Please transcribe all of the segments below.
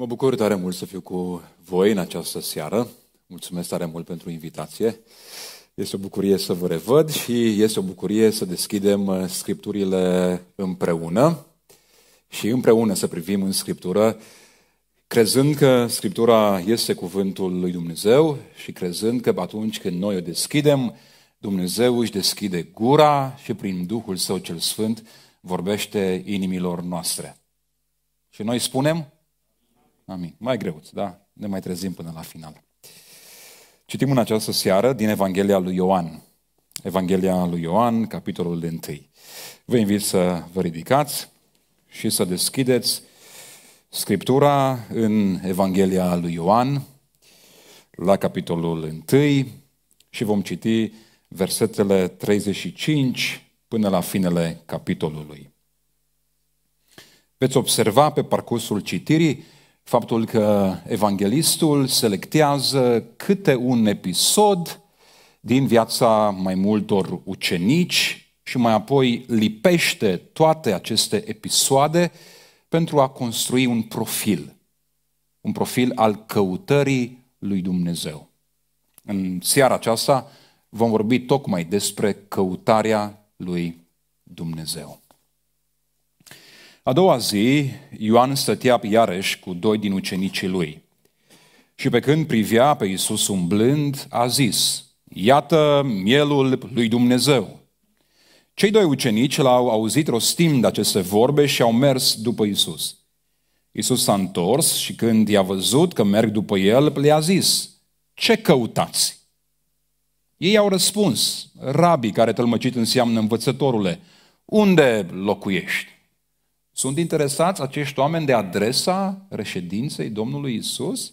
Mă bucur tare mult să fiu cu voi în această seară. Mulțumesc tare mult pentru invitație. Este o bucurie să vă revăd și este o bucurie să deschidem uh, scripturile împreună și împreună să privim în scriptură, crezând că scriptura este cuvântul lui Dumnezeu și crezând că atunci când noi o deschidem, Dumnezeu își deschide gura și prin Duhul Său cel Sfânt vorbește inimilor noastre. Și noi spunem, Amin. Mai greu, da? Ne mai trezim până la final. Citim în această seară din Evanghelia lui Ioan. Evanghelia lui Ioan, capitolul 1. Vă invit să vă ridicați și să deschideți Scriptura în Evanghelia lui Ioan, la capitolul 1, și vom citi versetele 35 până la finele capitolului. Veți observa pe parcursul citirii faptul că evanghelistul selectează câte un episod din viața mai multor ucenici și mai apoi lipește toate aceste episoade pentru a construi un profil, un profil al căutării lui Dumnezeu. În seara aceasta vom vorbi tocmai despre căutarea lui Dumnezeu. A doua zi, Ioan stătea iarăși cu doi din ucenicii lui. Și pe când privea pe Iisus umblând, a zis, Iată mielul lui Dumnezeu. Cei doi ucenici l-au auzit rostind aceste vorbe și au mers după Iisus. Iisus s-a întors și când i-a văzut că merg după el, le-a zis, Ce căutați? Ei au răspuns, Rabi, care tălmăcit înseamnă învățătorule, Unde locuiești? Sunt interesați acești oameni de adresa reședinței Domnului Isus?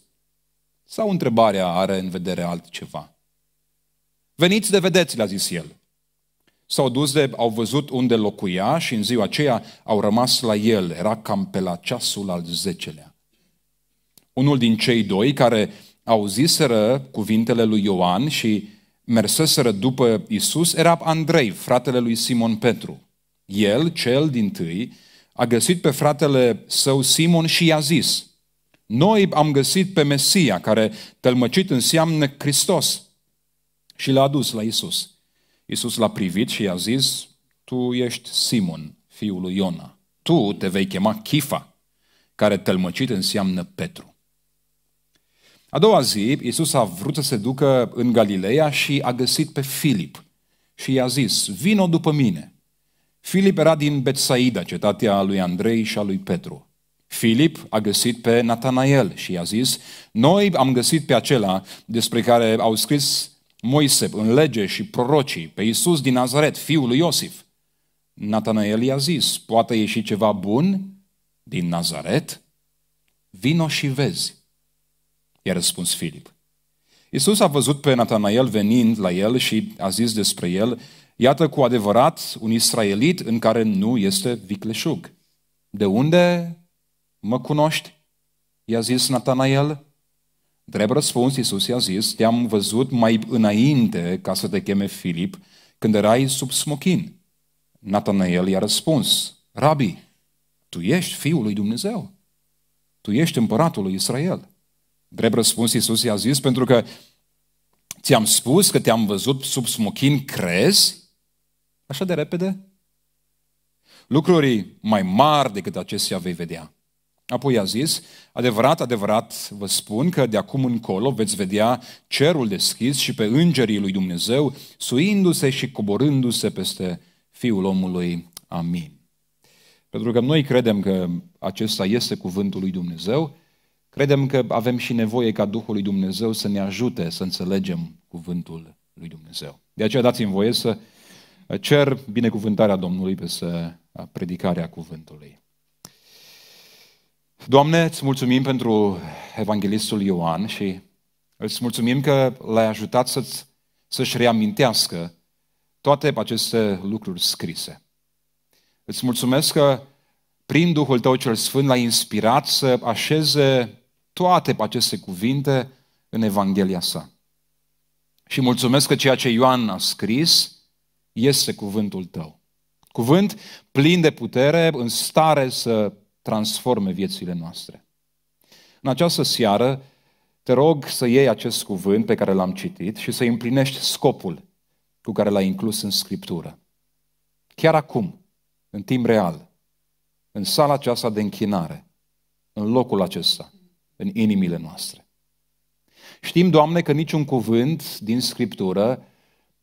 Sau întrebarea are în vedere altceva? Veniți de vedeți, le-a zis el. S-au dus de, au văzut unde locuia și în ziua aceea au rămas la el. Era cam pe la ceasul al zecelea. Unul din cei doi care auziseră cuvintele lui Ioan și merseseră după Isus era Andrei, fratele lui Simon Petru. El, cel din tâi, a găsit pe fratele său Simon și i-a zis, noi am găsit pe Mesia, care tălmăcit înseamnă Hristos, și l-a adus la Isus. Isus l-a privit și i-a zis, tu ești Simon, fiul lui Iona. Tu te vei chema Chifa, care tălmăcit înseamnă Petru. A doua zi, Isus a vrut să se ducă în Galileea și a găsit pe Filip și i-a zis, vino după mine. Filip era din Betsaida, cetatea lui Andrei și a lui Petru. Filip a găsit pe Natanael și i-a zis, noi am găsit pe acela despre care au scris Moise în lege și prorocii, pe Iisus din Nazaret, fiul lui Iosif. Natanael i-a zis, poate ieși ceva bun din Nazaret? Vino și vezi. I-a răspuns Filip. Iisus a văzut pe Natanael venind la el și a zis despre el, Iată cu adevărat un israelit în care nu este vicleșug. De unde mă cunoști? I-a zis Natanael. Drept răspuns, Iisus i-a zis, te-am văzut mai înainte ca să te cheme Filip, când erai sub smochin. Natanael i-a răspuns, Rabi, tu ești Fiul lui Dumnezeu. Tu ești împăratul lui Israel. Drept răspuns, Iisus i-a zis, pentru că ți-am spus că te-am văzut sub smochin, crezi? Așa de repede? Lucruri mai mari decât acestea vei vedea. Apoi a zis, adevărat, adevărat vă spun că de acum încolo veți vedea cerul deschis și pe îngerii lui Dumnezeu suindu-se și coborându-se peste Fiul omului. Amin. Pentru că noi credem că acesta este cuvântul lui Dumnezeu, credem că avem și nevoie ca Duhul lui Dumnezeu să ne ajute să înțelegem cuvântul lui Dumnezeu. De aceea dați-mi voie să cer binecuvântarea Domnului peste predicarea cuvântului. Doamne, îți mulțumim pentru Evanghelistul Ioan și îți mulțumim că l-ai ajutat să-ți, să-și reamintească toate aceste lucruri scrise. Îți mulțumesc că prin Duhul Tău cel Sfânt l-ai inspirat să așeze toate aceste cuvinte în Evanghelia sa. Și mulțumesc că ceea ce Ioan a scris este cuvântul tău. Cuvânt plin de putere, în stare să transforme viețile noastre. În această seară, te rog să iei acest cuvânt pe care l-am citit și să împlinești scopul cu care l-ai inclus în Scriptură. Chiar acum, în timp real, în sala aceasta de închinare, în locul acesta, în inimile noastre. Știm, Doamne, că niciun cuvânt din Scriptură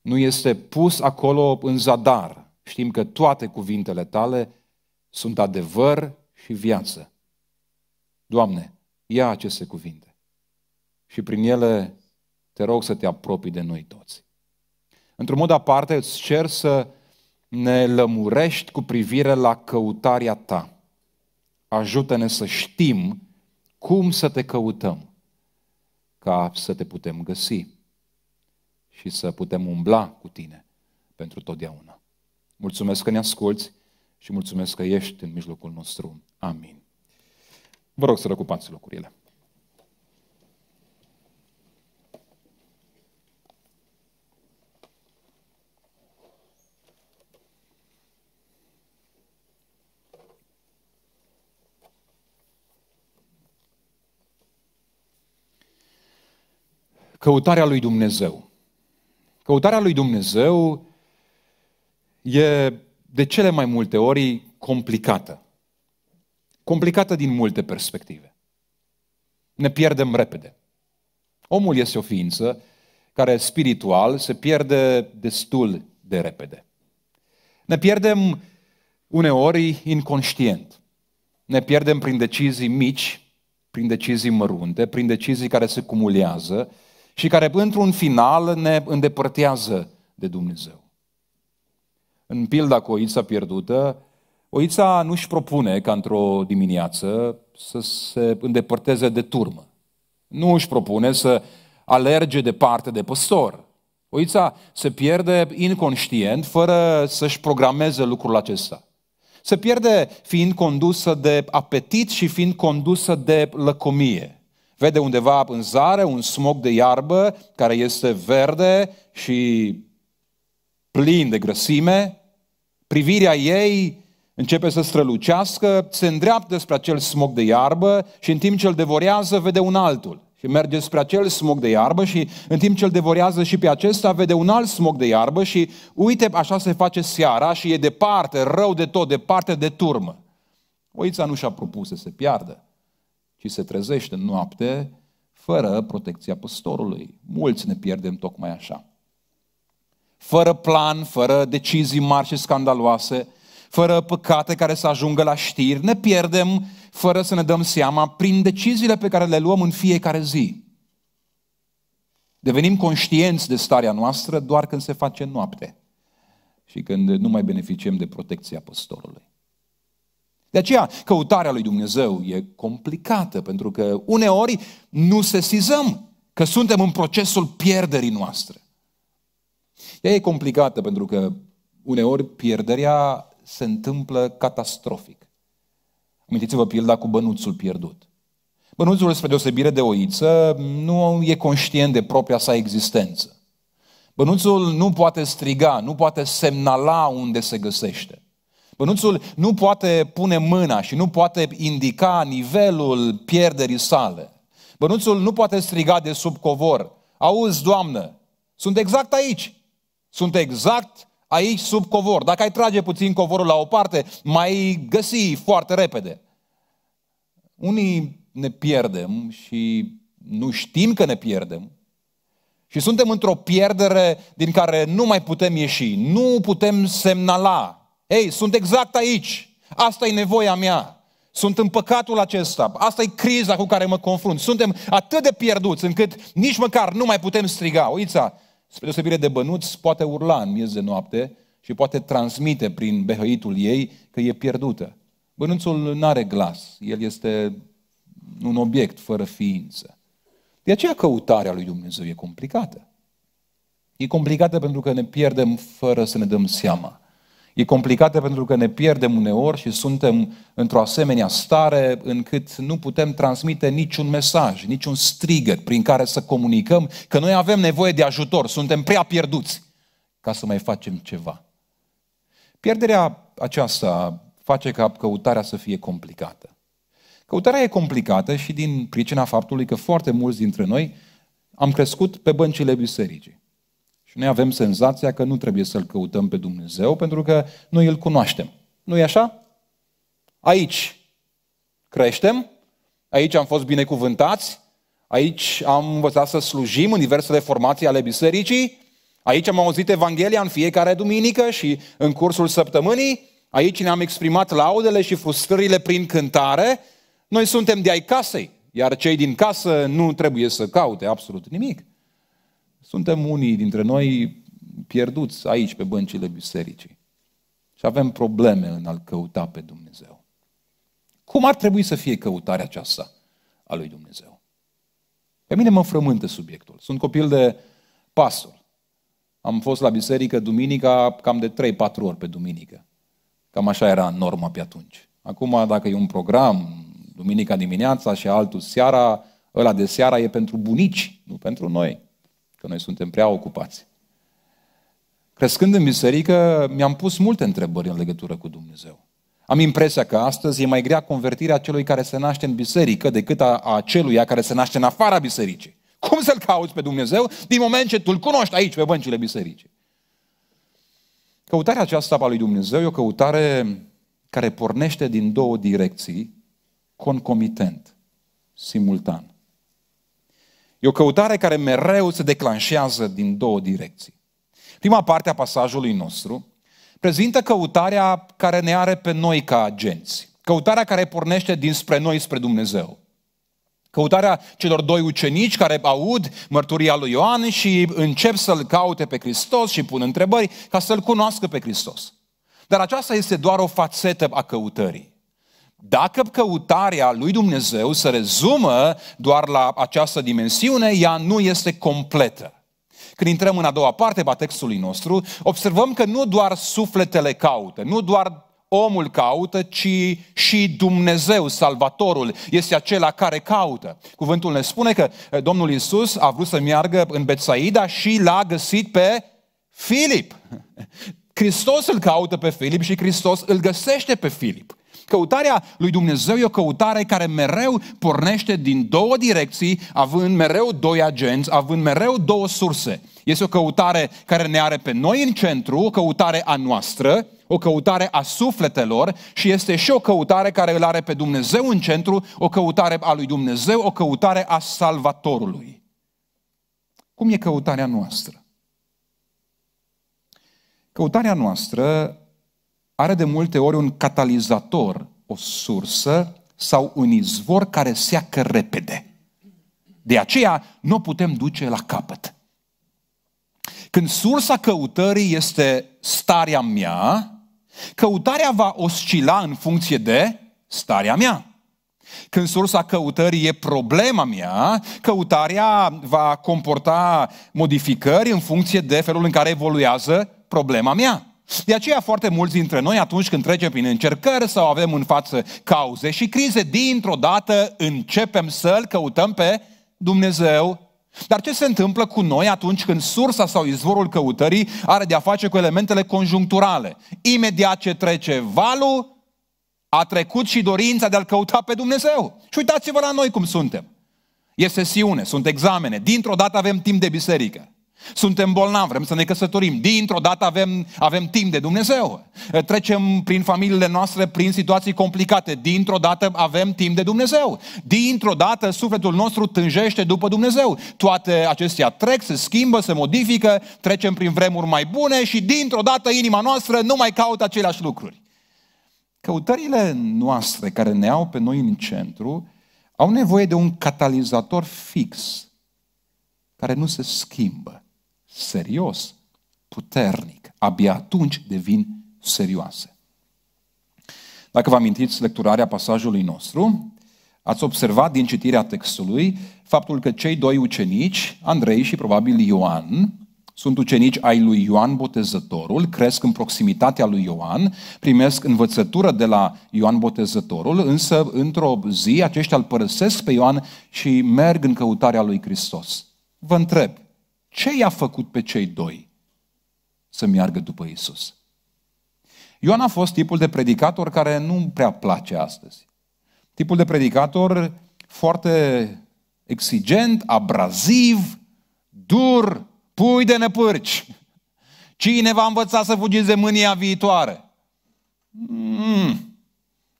nu este pus acolo în zadar. Știm că toate cuvintele tale sunt adevăr și viață. Doamne, ia aceste cuvinte și prin ele te rog să te apropii de noi toți. Într-un mod aparte îți cer să ne lămurești cu privire la căutarea ta. Ajută-ne să știm cum să te căutăm, ca să te putem găsi și să putem umbla cu tine pentru totdeauna. Mulțumesc că ne asculți și mulțumesc că ești în mijlocul nostru. Amin. Vă rog să răcupați locurile. Căutarea lui Dumnezeu Căutarea lui Dumnezeu e de cele mai multe ori complicată. Complicată din multe perspective. Ne pierdem repede. Omul este o ființă care spiritual se pierde destul de repede. Ne pierdem uneori inconștient. Ne pierdem prin decizii mici, prin decizii mărunte, prin decizii care se cumulează și care într-un final ne îndepărtează de Dumnezeu. În pilda cu oița pierdută, oița nu își propune ca într-o dimineață să se îndepărteze de turmă. Nu își propune să alerge departe de păstor. Oița se pierde inconștient, fără să-și programeze lucrul acesta. Se pierde fiind condusă de apetit și fiind condusă de lăcomie. Vede undeva în zare un smog de iarbă care este verde și plin de grăsime. Privirea ei începe să strălucească, se îndreaptă spre acel smog de iarbă și în timp ce îl devorează vede un altul. Și merge spre acel smog de iarbă și în timp ce îl devorează și pe acesta vede un alt smog de iarbă și uite, așa se face seara și e departe, rău de tot, departe de turmă. Oița nu și-a propus să se piardă și se trezește în noapte fără protecția păstorului. Mulți ne pierdem tocmai așa. Fără plan, fără decizii mari și scandaloase, fără păcate care să ajungă la știri, ne pierdem fără să ne dăm seama prin deciziile pe care le luăm în fiecare zi. Devenim conștienți de starea noastră doar când se face noapte și când nu mai beneficiem de protecția păstorului. De aceea, căutarea lui Dumnezeu e complicată, pentru că uneori nu sesizăm că suntem în procesul pierderii noastre. Ea e complicată pentru că uneori pierderea se întâmplă catastrofic. Amintiți-vă pilda cu bănuțul pierdut. Bănuțul, spre deosebire de oiță, nu e conștient de propria sa existență. Bănuțul nu poate striga, nu poate semnala unde se găsește. Bănuțul nu poate pune mâna și nu poate indica nivelul pierderii sale. Bănuțul nu poate striga de sub covor. Auzi, Doamnă, sunt exact aici. Sunt exact aici sub covor. Dacă ai trage puțin covorul la o parte, mai găsi foarte repede. Unii ne pierdem și nu știm că ne pierdem. Și suntem într-o pierdere din care nu mai putem ieși, nu putem semnala ei, sunt exact aici. Asta e nevoia mea. Sunt în păcatul acesta. Asta e criza cu care mă confrunt. Suntem atât de pierduți încât nici măcar nu mai putem striga. Uița, spre deosebire de bănuți, poate urla în miez de noapte și poate transmite prin behăitul ei că e pierdută. Bănuțul nu are glas. El este un obiect fără ființă. De aceea căutarea lui Dumnezeu e complicată. E complicată pentru că ne pierdem fără să ne dăm seama. E complicată pentru că ne pierdem uneori și suntem într-o asemenea stare încât nu putem transmite niciun mesaj, niciun strigăt prin care să comunicăm că noi avem nevoie de ajutor, suntem prea pierduți ca să mai facem ceva. Pierderea aceasta face ca căutarea să fie complicată. Căutarea e complicată și din pricina faptului că foarte mulți dintre noi am crescut pe băncile bisericii. Și noi avem senzația că nu trebuie să-L căutăm pe Dumnezeu pentru că noi îl cunoaștem. nu e așa? Aici creștem, aici am fost binecuvântați, aici am învățat să slujim în diversele formații ale bisericii, aici am auzit Evanghelia în fiecare duminică și în cursul săptămânii, aici ne-am exprimat laudele și frustrările prin cântare, noi suntem de ai casei, iar cei din casă nu trebuie să caute absolut nimic. Suntem unii dintre noi pierduți aici, pe băncile bisericii. Și avem probleme în a-L căuta pe Dumnezeu. Cum ar trebui să fie căutarea aceasta a lui Dumnezeu? Pe mine mă frământă subiectul. Sunt copil de pastor. Am fost la biserică duminica cam de 3-4 ori pe duminică. Cam așa era norma pe atunci. Acum, dacă e un program, duminica dimineața și altul seara, ăla de seara e pentru bunici, nu pentru noi că noi suntem prea ocupați. Crescând în biserică, mi-am pus multe întrebări în legătură cu Dumnezeu. Am impresia că astăzi e mai grea convertirea celui care se naște în biserică decât a, a celuia care se naște în afara bisericii. Cum să-L cauți pe Dumnezeu din moment ce tu-L cunoști aici, pe băncile bisericii? Căutarea aceasta a lui Dumnezeu e o căutare care pornește din două direcții, concomitent, simultan. E o căutare care mereu se declanșează din două direcții. Prima parte a pasajului nostru prezintă căutarea care ne are pe noi ca agenți. Căutarea care pornește dinspre noi spre Dumnezeu. Căutarea celor doi ucenici care aud mărturia lui Ioan și încep să-L caute pe Hristos și pun întrebări ca să-L cunoască pe Hristos. Dar aceasta este doar o fațetă a căutării. Dacă căutarea lui Dumnezeu se rezumă doar la această dimensiune, ea nu este completă. Când intrăm în a doua parte a textului nostru, observăm că nu doar sufletele caută, nu doar omul caută, ci și Dumnezeu, Salvatorul, este acela care caută. Cuvântul ne spune că eh, Domnul Isus a vrut să meargă în Betsaida și l-a găsit pe Filip. Hristos îl caută pe Filip și Hristos îl găsește pe Filip. Căutarea lui Dumnezeu e o căutare care mereu pornește din două direcții, având mereu doi agenți, având mereu două surse. Este o căutare care ne are pe noi în centru, o căutare a noastră, o căutare a sufletelor și este și o căutare care îl are pe Dumnezeu în centru, o căutare a lui Dumnezeu, o căutare a Salvatorului. Cum e căutarea noastră? Căutarea noastră are de multe ori un catalizator, o sursă sau un izvor care seacă repede. De aceea nu o putem duce la capăt. Când sursa căutării este starea mea, căutarea va oscila în funcție de starea mea. Când sursa căutării e problema mea, căutarea va comporta modificări în funcție de felul în care evoluează problema mea. De aceea foarte mulți dintre noi atunci când trecem prin încercări sau avem în față cauze și crize, dintr-o dată începem să-L căutăm pe Dumnezeu. Dar ce se întâmplă cu noi atunci când sursa sau izvorul căutării are de-a face cu elementele conjuncturale? Imediat ce trece valul, a trecut și dorința de a-L căuta pe Dumnezeu. Și uitați-vă la noi cum suntem. E sesiune, sunt examene, dintr-o dată avem timp de biserică. Suntem bolnavi, vrem să ne căsătorim. Dintr-o dată avem, avem timp de Dumnezeu. Trecem prin familiile noastre, prin situații complicate. Dintr-o dată avem timp de Dumnezeu. Dintr-o dată sufletul nostru tânjește după Dumnezeu. Toate acestea trec, se schimbă, se modifică, trecem prin vremuri mai bune și dintr-o dată inima noastră nu mai caută aceleași lucruri. Căutările noastre care ne au pe noi în centru au nevoie de un catalizator fix care nu se schimbă serios, puternic. Abia atunci devin serioase. Dacă vă amintiți lecturarea pasajului nostru, ați observat din citirea textului faptul că cei doi ucenici, Andrei și probabil Ioan, sunt ucenici ai lui Ioan Botezătorul, cresc în proximitatea lui Ioan, primesc învățătură de la Ioan Botezătorul, însă într-o zi aceștia îl părăsesc pe Ioan și merg în căutarea lui Hristos. Vă întreb, ce i-a făcut pe cei doi să meargă după Isus? Ioan a fost tipul de predicator care nu prea place astăzi. Tipul de predicator foarte exigent, abraziv, dur, pui de nepârci. Cine va învăța să fugiți de mânia viitoare? Mm.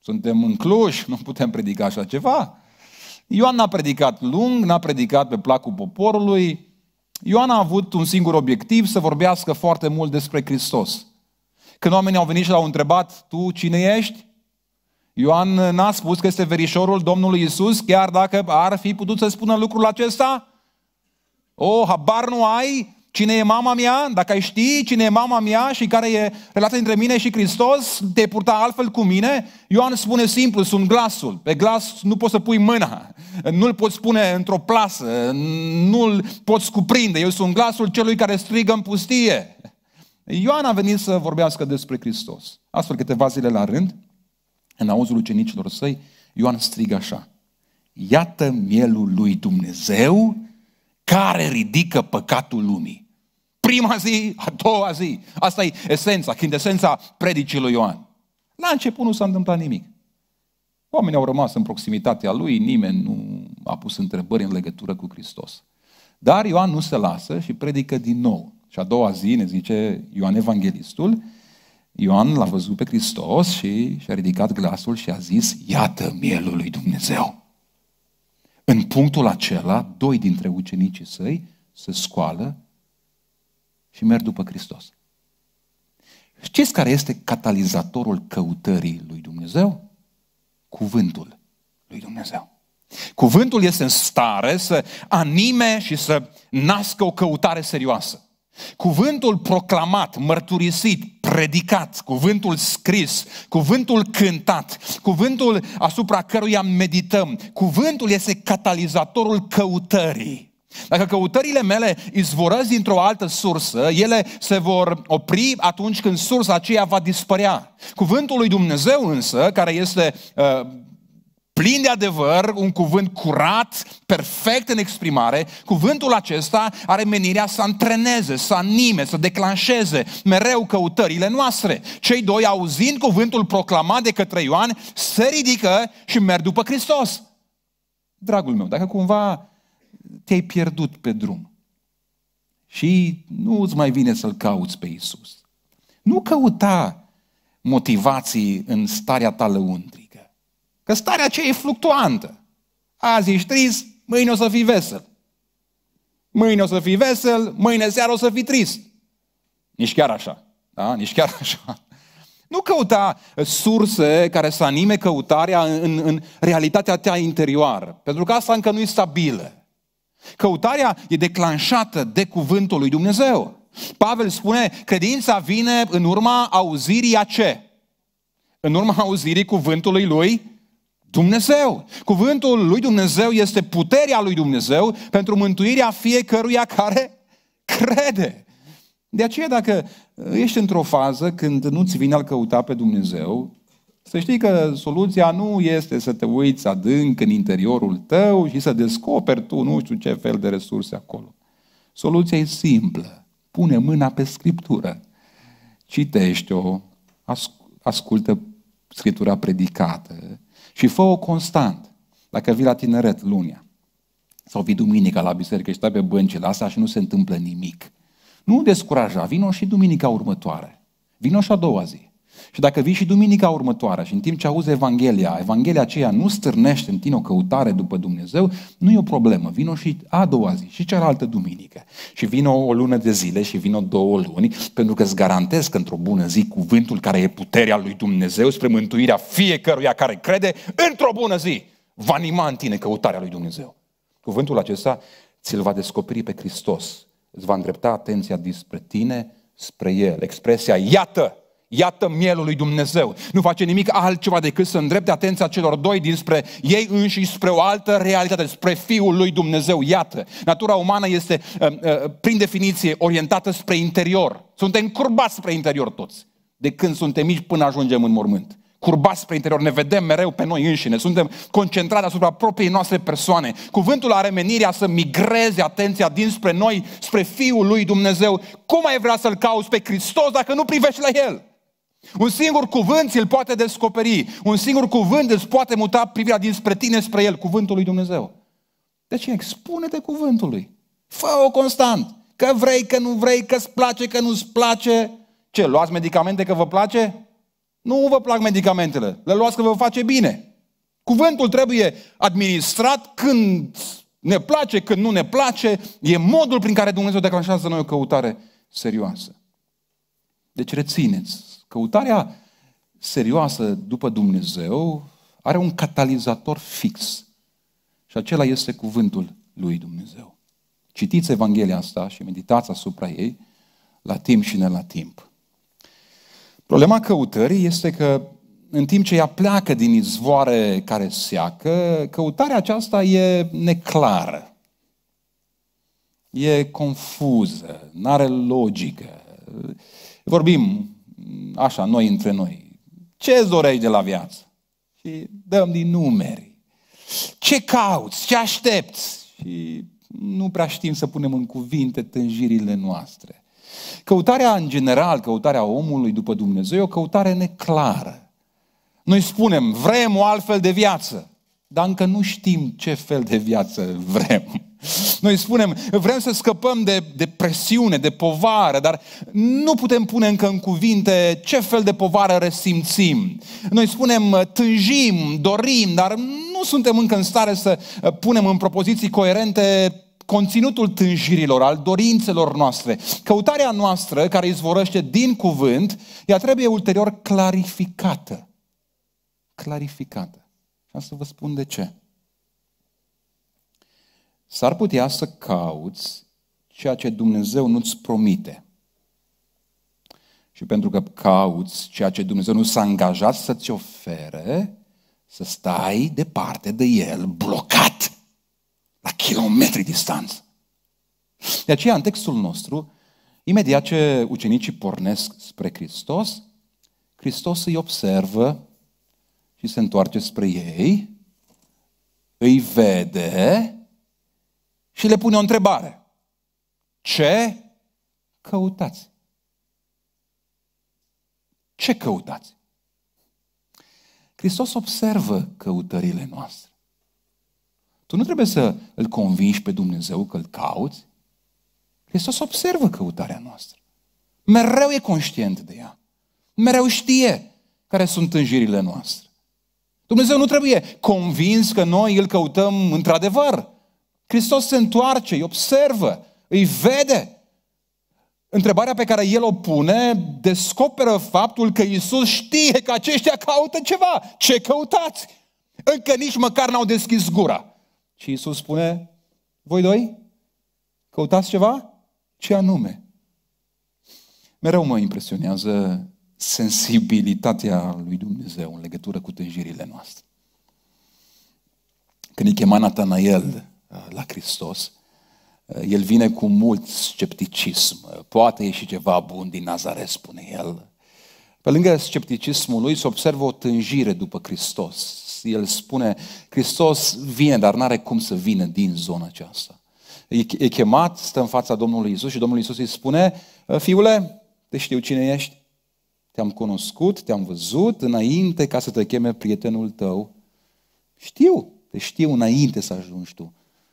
Suntem în Cluj, nu putem predica așa ceva. Ioan n-a predicat lung, n-a predicat pe placul poporului, Ioan a avut un singur obiectiv, să vorbească foarte mult despre Hristos. Când oamenii au venit și l-au întrebat, tu cine ești? Ioan n-a spus că este verișorul Domnului Isus, chiar dacă ar fi putut să spună lucrul acesta? O, oh, habar nu ai? Cine e mama mea? Dacă ai ști cine e mama mea și care e relația între mine și Hristos, te purta altfel cu mine? Ioan spune simplu, sunt glasul. Pe glas nu poți să pui mâna, nu-l poți pune într-o plasă, nu-l poți cuprinde. Eu sunt glasul celui care strigă în pustie. Ioan a venit să vorbească despre Hristos. Astfel câteva zile la rând, în auzul ucenicilor săi, Ioan strigă așa. Iată mielul lui Dumnezeu care ridică păcatul lumii prima zi, a doua zi. Asta e esența, esența predicii lui Ioan. La început nu s-a întâmplat nimic. Oamenii au rămas în proximitatea lui, nimeni nu a pus întrebări în legătură cu Hristos. Dar Ioan nu se lasă și predică din nou. Și a doua zi, ne zice Ioan Evanghelistul, Ioan l-a văzut pe Hristos și și-a ridicat glasul și a zis, iată mielul lui Dumnezeu. În punctul acela, doi dintre ucenicii săi se scoală și merg după Hristos. Știți care este catalizatorul căutării lui Dumnezeu? Cuvântul lui Dumnezeu. Cuvântul este în stare să anime și să nască o căutare serioasă. Cuvântul proclamat, mărturisit, predicat, cuvântul scris, cuvântul cântat, cuvântul asupra căruia medităm, cuvântul este catalizatorul căutării. Dacă căutările mele izvorăz dintr-o altă sursă, ele se vor opri atunci când sursa aceea va dispărea. Cuvântul lui Dumnezeu însă, care este uh, plin de adevăr, un cuvânt curat, perfect în exprimare, cuvântul acesta are menirea să antreneze, să anime, să declanșeze mereu căutările noastre. Cei doi, auzind cuvântul proclamat de către Ioan, se ridică și merg după Hristos. Dragul meu, dacă cumva te-ai pierdut pe drum. Și nu îți mai vine să-L cauți pe Isus. Nu căuta motivații în starea ta lăuntrică. Că starea aceea e fluctuantă. Azi ești trist, mâine o să fii vesel. Mâine o să fii vesel, mâine seara o să fii trist. Nici chiar așa. Da? Nici chiar așa. Nu căuta surse care să anime căutarea în, în realitatea ta interioară, pentru că asta încă nu e stabilă. Căutarea e declanșată de cuvântul lui Dumnezeu. Pavel spune, credința vine în urma auzirii a ce? În urma auzirii cuvântului lui Dumnezeu. Cuvântul lui Dumnezeu este puterea lui Dumnezeu pentru mântuirea fiecăruia care crede. De aceea dacă ești într-o fază când nu-ți vine al căuta pe Dumnezeu, să știi că soluția nu este să te uiți adânc în interiorul tău și să descoperi tu nu știu ce fel de resurse acolo. Soluția e simplă. Pune mâna pe Scriptură. Citește-o, ascultă Scriptura predicată și fă-o constant. Dacă vii la tineret lunia sau vii duminica la biserică și stai pe băncile astea și nu se întâmplă nimic, nu descuraja, vino și duminica următoare. Vino și a doua zi. Și dacă vii și duminica următoare și în timp ce auzi Evanghelia, Evanghelia aceea nu stârnește în tine o căutare după Dumnezeu, nu e o problemă. Vino și a doua zi și cealaltă duminică. Și vino o lună de zile și vino două luni, pentru că îți garantez că într-o bună zi cuvântul care e puterea lui Dumnezeu spre mântuirea fiecăruia care crede, într-o bună zi va anima în tine căutarea lui Dumnezeu. Cuvântul acesta ți-l va descoperi pe Hristos, îți va îndrepta atenția dinspre tine, spre El. Expresia, iată, Iată mielul lui Dumnezeu. Nu face nimic altceva decât să îndrepte atenția celor doi dinspre ei înșiși, spre o altă realitate, spre Fiul lui Dumnezeu. Iată, natura umană este, uh, uh, prin definiție, orientată spre interior. Suntem curbați spre interior toți. De când suntem mici până ajungem în mormânt curbați spre interior, ne vedem mereu pe noi înșine, suntem concentrați asupra propriei noastre persoane. Cuvântul are menirea să migreze atenția dinspre noi, spre Fiul lui Dumnezeu. Cum ai vrea să-L cauți pe Hristos dacă nu privești la El? Un singur cuvânt îl poate descoperi. Un singur cuvânt îți poate muta privirea dinspre tine spre el, cuvântul lui Dumnezeu. De ce? Expune-te cuvântul lui. Fă-o constant. Că vrei, că nu vrei, că îți place, că nu-ți place. Ce, luați medicamente că vă place? Nu vă plac medicamentele. Le luați că vă face bine. Cuvântul trebuie administrat când ne place, când nu ne place. E modul prin care Dumnezeu declanșează noi o căutare serioasă. Deci rețineți, Căutarea serioasă după Dumnezeu are un catalizator fix. Și acela este cuvântul lui Dumnezeu. Citiți Evanghelia asta și meditați asupra ei la timp și ne la timp. Problema căutării este că în timp ce ea pleacă din izvoare care seacă, căutarea aceasta e neclară. E confuză, nu are logică. Vorbim așa, noi între noi. Ce îți dorești de la viață? Și dăm din numeri. Ce cauți? Ce aștepți? Și nu prea știm să punem în cuvinte tânjirile noastre. Căutarea în general, căutarea omului după Dumnezeu, e o căutare neclară. Noi spunem, vrem o altfel de viață, dar încă nu știm ce fel de viață vrem. Noi spunem, vrem să scăpăm de, de presiune, de povară, dar nu putem pune încă în cuvinte ce fel de povară resimțim. Noi spunem, uh, tânjim, dorim, dar nu suntem încă în stare să uh, punem în propoziții coerente conținutul tânjirilor, al dorințelor noastre. Căutarea noastră, care izvorăște din cuvânt, ea trebuie ulterior clarificată. Clarificată. Și să vă spun de ce. S-ar putea să cauți ceea ce Dumnezeu nu-ți promite. Și pentru că cauți ceea ce Dumnezeu nu s-a angajat să-ți ofere, să stai departe de El, blocat, la kilometri distanță. De aceea, în textul nostru, imediat ce ucenicii pornesc spre Hristos, Hristos îi observă și se întoarce spre ei, îi vede și le pune o întrebare. Ce căutați? Ce căutați? Hristos observă căutările noastre. Tu nu trebuie să îl convingi pe Dumnezeu că îl cauți. Hristos observă căutarea noastră. Mereu e conștient de ea. Mereu știe care sunt tânjirile noastre. Dumnezeu nu trebuie convins că noi îl căutăm într-adevăr. Hristos se întoarce, îi observă, îi vede. Întrebarea pe care el o pune descoperă faptul că Isus știe că aceștia caută ceva. Ce căutați? Încă nici măcar n-au deschis gura. Și Isus spune, voi doi, căutați ceva? Ce anume? Mereu mă impresionează sensibilitatea lui Dumnezeu în legătură cu tânjirile noastre. Când îi chema Natanael la Hristos, eh, el vine cu mult scepticism. Poate ieși ceva bun din Nazaret, spune el. Pe lângă scepticismul lui se observă o tânjire după Hristos. El spune, Hristos vine, dar n-are cum să vină din zona aceasta. E chemat, stă în fața Domnului Isus și Domnul Isus îi spune, eh, fiule, te știu cine ești, te-am cunoscut, te-am văzut înainte ca să te cheme prietenul tău. Știu, te știu înainte să ajungi tu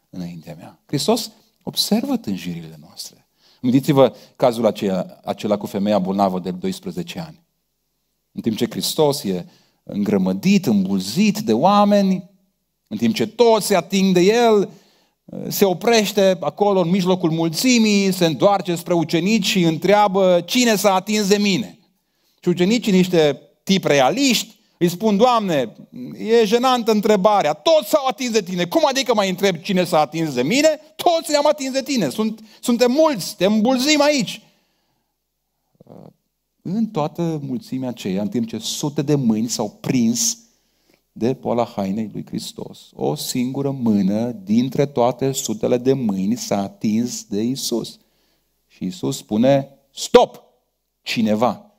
înaintea mea. Hristos observă tânjirile noastre. Gândiți-vă cazul acela, acela cu femeia bolnavă de 12 ani. În timp ce Hristos e îngrămădit, îmbulzit de oameni, în timp ce toți se ating de el, se oprește acolo în mijlocul mulțimii, se întoarce spre ucenici și întreabă cine s-a atins de mine. Și ucenicii, niște tip realiști, îi spun, Doamne, e jenantă întrebarea, toți s-au atins de tine. Cum adică mai întreb cine s-a atins de mine? Toți ne-am atins de tine, Sunt, suntem mulți, te îmbulzim aici. În toată mulțimea aceea, în timp ce sute de mâini s-au prins de poala hainei lui Hristos, o singură mână dintre toate sutele de mâini s-a atins de Isus. Și Isus spune, stop, cineva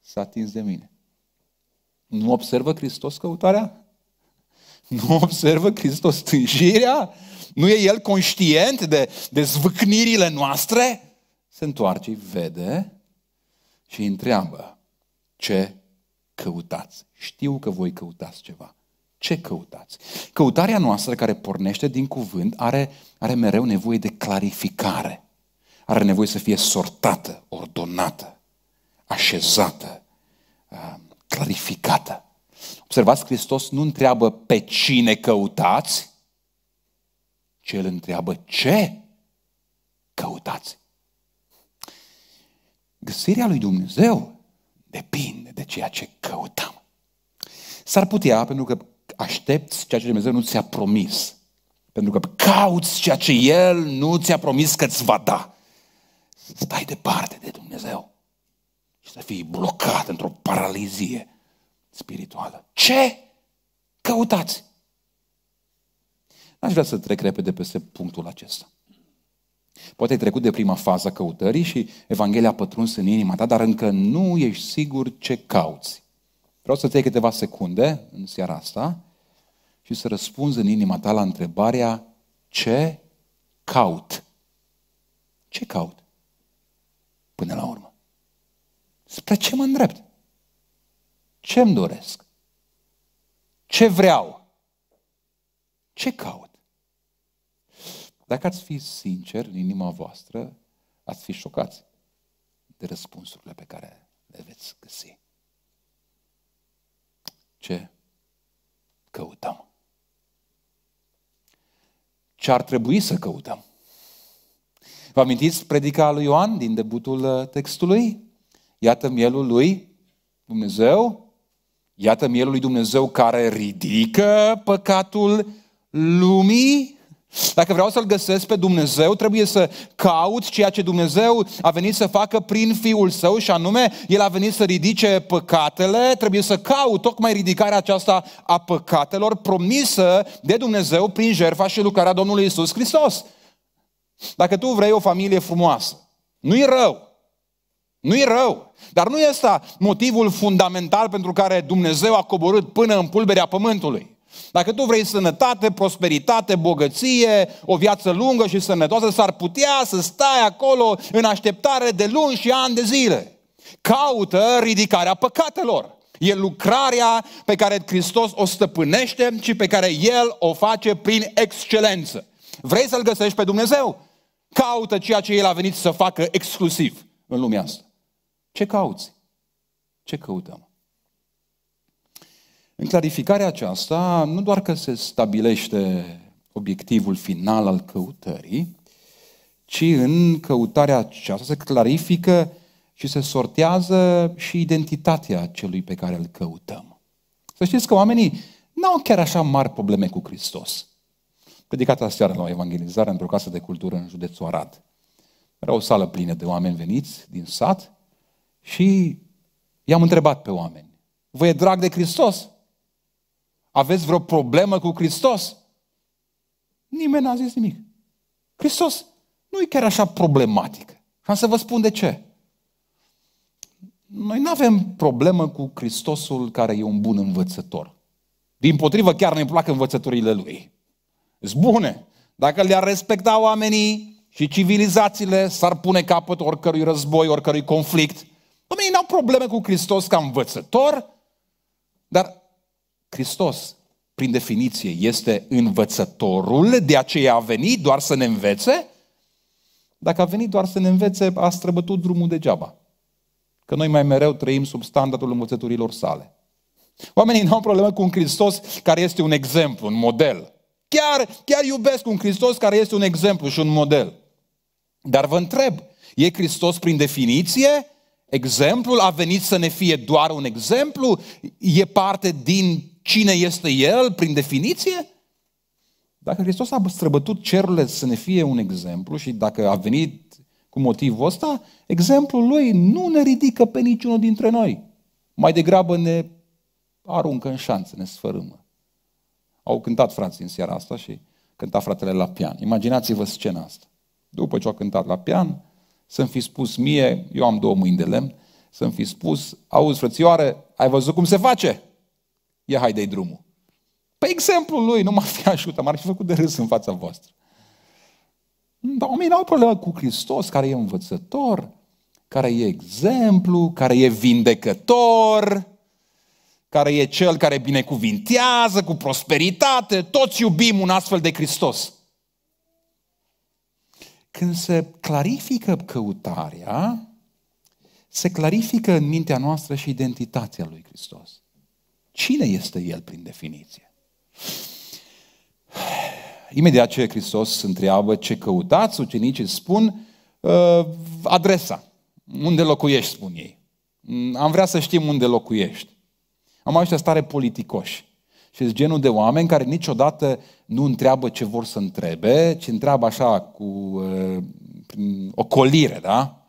s-a atins de mine. Nu observă Hristos căutarea? Nu observă Hristos tânjirea? Nu e El conștient de, de zvâcnirile noastre? Se întoarce, vede și îi întreabă ce căutați. Știu că voi căutați ceva. Ce căutați? Căutarea noastră care pornește din cuvânt are, are mereu nevoie de clarificare. Are nevoie să fie sortată, ordonată, așezată. Um, clarificată. Observați, Hristos nu întreabă pe cine căutați, ci El întreabă ce căutați. Găsirea lui Dumnezeu depinde de ceea ce căutăm. S-ar putea, pentru că aștepți ceea ce Dumnezeu nu ți-a promis, pentru că cauți ceea ce El nu ți-a promis că îți va da. Stai departe de Dumnezeu să fii blocat într-o paralizie spirituală. Ce căutați? Aș vrea să trec repede peste punctul acesta. Poate ai trecut de prima fază a căutării și Evanghelia a pătruns în inima ta, dar încă nu ești sigur ce cauți. Vreau să-ți iei câteva secunde în seara asta și să răspunzi în inima ta la întrebarea ce caut? Ce caut? spre ce mă îndrept? Ce îmi doresc? Ce vreau? Ce caut? Dacă ați fi sincer, în inima voastră, ați fi șocați de răspunsurile pe care le veți găsi. Ce căutăm? Ce ar trebui să căutăm? Vă amintiți predica lui Ioan din debutul uh, textului? Iată mielul lui Dumnezeu, iată mielul lui Dumnezeu care ridică păcatul lumii. Dacă vreau să-L găsesc pe Dumnezeu, trebuie să caut ceea ce Dumnezeu a venit să facă prin Fiul Său și anume, El a venit să ridice păcatele, trebuie să caut tocmai ridicarea aceasta a păcatelor promisă de Dumnezeu prin jertfa și lucrarea Domnului Isus Hristos. Dacă tu vrei o familie frumoasă, nu-i rău, nu e rău, dar nu este motivul fundamental pentru care Dumnezeu a coborât până în pulberea pământului. Dacă tu vrei sănătate, prosperitate, bogăție, o viață lungă și sănătoasă, s-ar putea să stai acolo în așteptare de luni și ani de zile. Caută ridicarea păcatelor. E lucrarea pe care Hristos o stăpânește și pe care El o face prin excelență. Vrei să-L găsești pe Dumnezeu? Caută ceea ce El a venit să facă exclusiv în lumea asta. Ce cauți? Ce căutăm? În clarificarea aceasta, nu doar că se stabilește obiectivul final al căutării, ci în căutarea aceasta se clarifică și se sortează și identitatea celui pe care îl căutăm. Să știți că oamenii nu au chiar așa mari probleme cu Hristos. Predicat aseară la o evanghelizare într-o casă de cultură în județul Arad. Era o sală plină de oameni veniți din sat și i-am întrebat pe oameni, vă e drag de Hristos? Aveți vreo problemă cu Hristos? Nimeni n-a zis nimic. Hristos nu e chiar așa problematic. Și am să vă spun de ce. Noi nu avem problemă cu Hristosul care e un bun învățător. Din potrivă, chiar ne plac învățăturile lui. bune. Dacă le-ar respecta oamenii și civilizațiile, s-ar pune capăt oricărui război, oricărui conflict. Oamenii n-au probleme cu Hristos ca învățător, dar Hristos, prin definiție, este învățătorul, de aceea a venit doar să ne învețe. Dacă a venit doar să ne învețe, a străbătut drumul degeaba. Că noi mai mereu trăim sub standardul învățăturilor sale. Oamenii n-au probleme cu un Hristos care este un exemplu, un model. Chiar, chiar iubesc un Hristos care este un exemplu și un model. Dar vă întreb, e Hristos prin definiție exemplul, a venit să ne fie doar un exemplu, e parte din cine este El prin definiție? Dacă Hristos a străbătut cerurile să ne fie un exemplu și dacă a venit cu motivul ăsta, exemplul lui nu ne ridică pe niciunul dintre noi. Mai degrabă ne aruncă în șanță, ne sfărâmă. Au cântat frații în seara asta și cânta fratele la pian. Imaginați-vă scena asta. După ce au cântat la pian, să-mi fi spus mie, eu am două mâini de lemn, să-mi fi spus, auzi frățioare, ai văzut cum se face? Ia hai de drumul. Pe exemplu lui, nu m-ar fi ajutat, m-ar fi făcut de râs în fața voastră. Dar oamenii n-au problemă cu Hristos, care e învățător, care e exemplu, care e vindecător, care e cel care binecuvintează cu prosperitate. Toți iubim un astfel de Hristos. Când se clarifică căutarea, se clarifică în mintea noastră și identitatea lui Hristos. Cine este El prin definiție? Imediat ce Hristos întreabă ce căutați, ucenicii spun uh, adresa. Unde locuiești, spun ei. Am vrea să știm unde locuiești. Am ăștia stare politicoși. Și sunt genul de oameni care niciodată nu întreabă ce vor să întrebe, ci întreabă așa cu uh, o colire, da?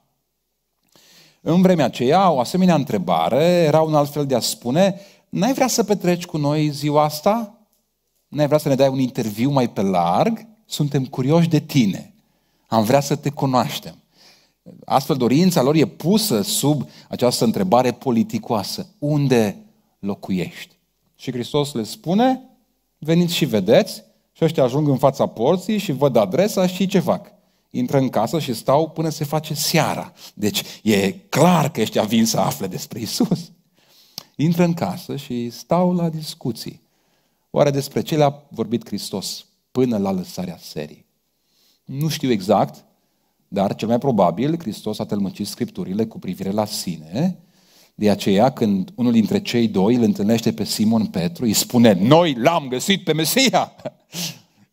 În vremea aceea, o asemenea întrebare era un alt fel de a spune, n-ai vrea să petreci cu noi ziua asta? N-ai vrea să ne dai un interviu mai pe larg? Suntem curioși de tine. Am vrea să te cunoaștem. Astfel, dorința lor e pusă sub această întrebare politicoasă. Unde locuiești? Și Hristos le spune, veniți și vedeți, și ăștia ajung în fața porții și văd adresa și ce fac? Intră în casă și stau până se face seara. Deci e clar că ăștia vin să afle despre Isus. Intră în casă și stau la discuții. Oare despre ce le-a vorbit Hristos până la lăsarea serii? Nu știu exact, dar cel mai probabil Hristos a tălmăcit scripturile cu privire la sine de aceea, când unul dintre cei doi îl întâlnește pe Simon Petru, îi spune, noi l-am găsit pe Mesia.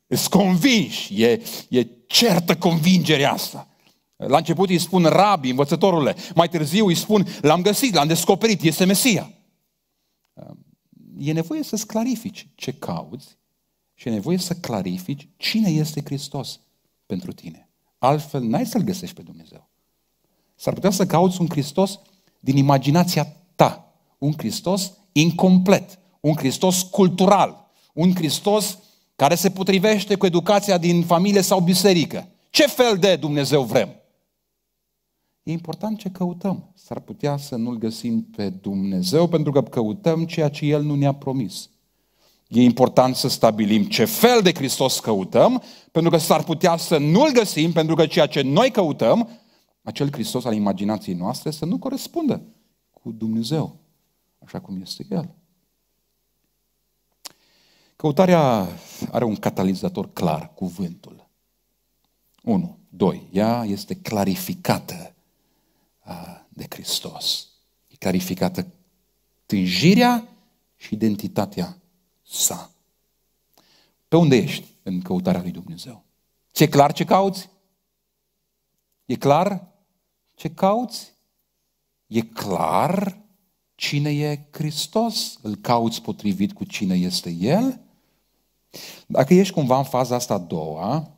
Îți convinși, e, e certă convingerea asta. La început îi spun rabii, învățătorule. Mai târziu îi spun, l-am găsit, l-am descoperit, este Mesia. E nevoie să-ți clarifici ce cauți și e nevoie să clarifici cine este Hristos pentru tine. Altfel, n-ai să-L găsești pe Dumnezeu. S-ar putea să cauți un Hristos din imaginația ta un Hristos incomplet, un Hristos cultural, un Hristos care se potrivește cu educația din familie sau biserică. Ce fel de Dumnezeu vrem? E important ce căutăm. S-ar putea să nu-L găsim pe Dumnezeu pentru că căutăm ceea ce El nu ne-a promis. E important să stabilim ce fel de Hristos căutăm, pentru că s-ar putea să nu-L găsim, pentru că ceea ce noi căutăm acel Hristos al imaginației noastre să nu corespundă cu Dumnezeu, așa cum este El. Căutarea are un catalizator clar, cuvântul. 1. 2. Ea este clarificată de Hristos. E clarificată tânjirea și identitatea sa. Pe unde ești în căutarea lui Dumnezeu? Ce e clar ce cauți? E clar ce cauți? E clar cine e Hristos? Îl cauți potrivit cu cine este El? Dacă ești cumva în faza asta a doua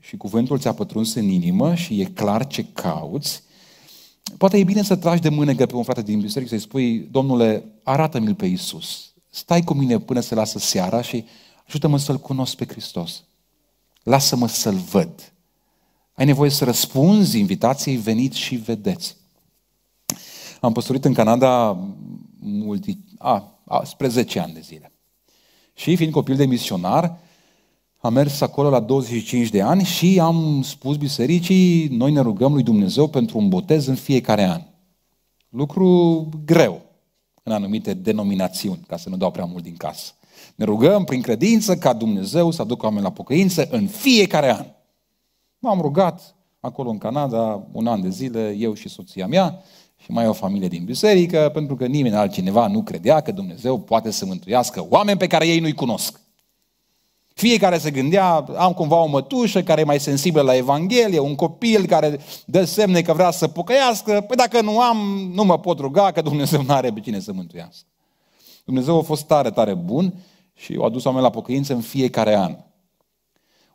și cuvântul ți-a pătruns în inimă și e clar ce cauți, poate e bine să tragi de mânecă pe un frate din biserică să-i spui, Domnule, arată-mi-l pe Iisus. Stai cu mine până se lasă seara și ajută-mă să-L cunosc pe Hristos. Lasă-mă să-L văd. Ai nevoie să răspunzi invitației, veniți și vedeți. Am păstorit în Canada multi, a, a, spre 10 ani de zile. Și fiind copil de misionar, am mers acolo la 25 de ani și am spus bisericii, noi ne rugăm lui Dumnezeu pentru un botez în fiecare an. Lucru greu în anumite denominațiuni, ca să nu dau prea mult din casă. Ne rugăm prin credință ca Dumnezeu să aducă oameni la pocăință în fiecare an. M-am rugat acolo în Canada un an de zile, eu și soția mea și mai o familie din biserică, pentru că nimeni altcineva nu credea că Dumnezeu poate să mântuiască oameni pe care ei nu-i cunosc. Fiecare se gândea, am cumva o mătușă care e mai sensibilă la Evanghelie, un copil care dă semne că vrea să pucăiască, păi dacă nu am, nu mă pot ruga că Dumnezeu nu are pe cine să mântuiască. Dumnezeu a fost tare, tare bun și a adus oameni la pocăință în fiecare an.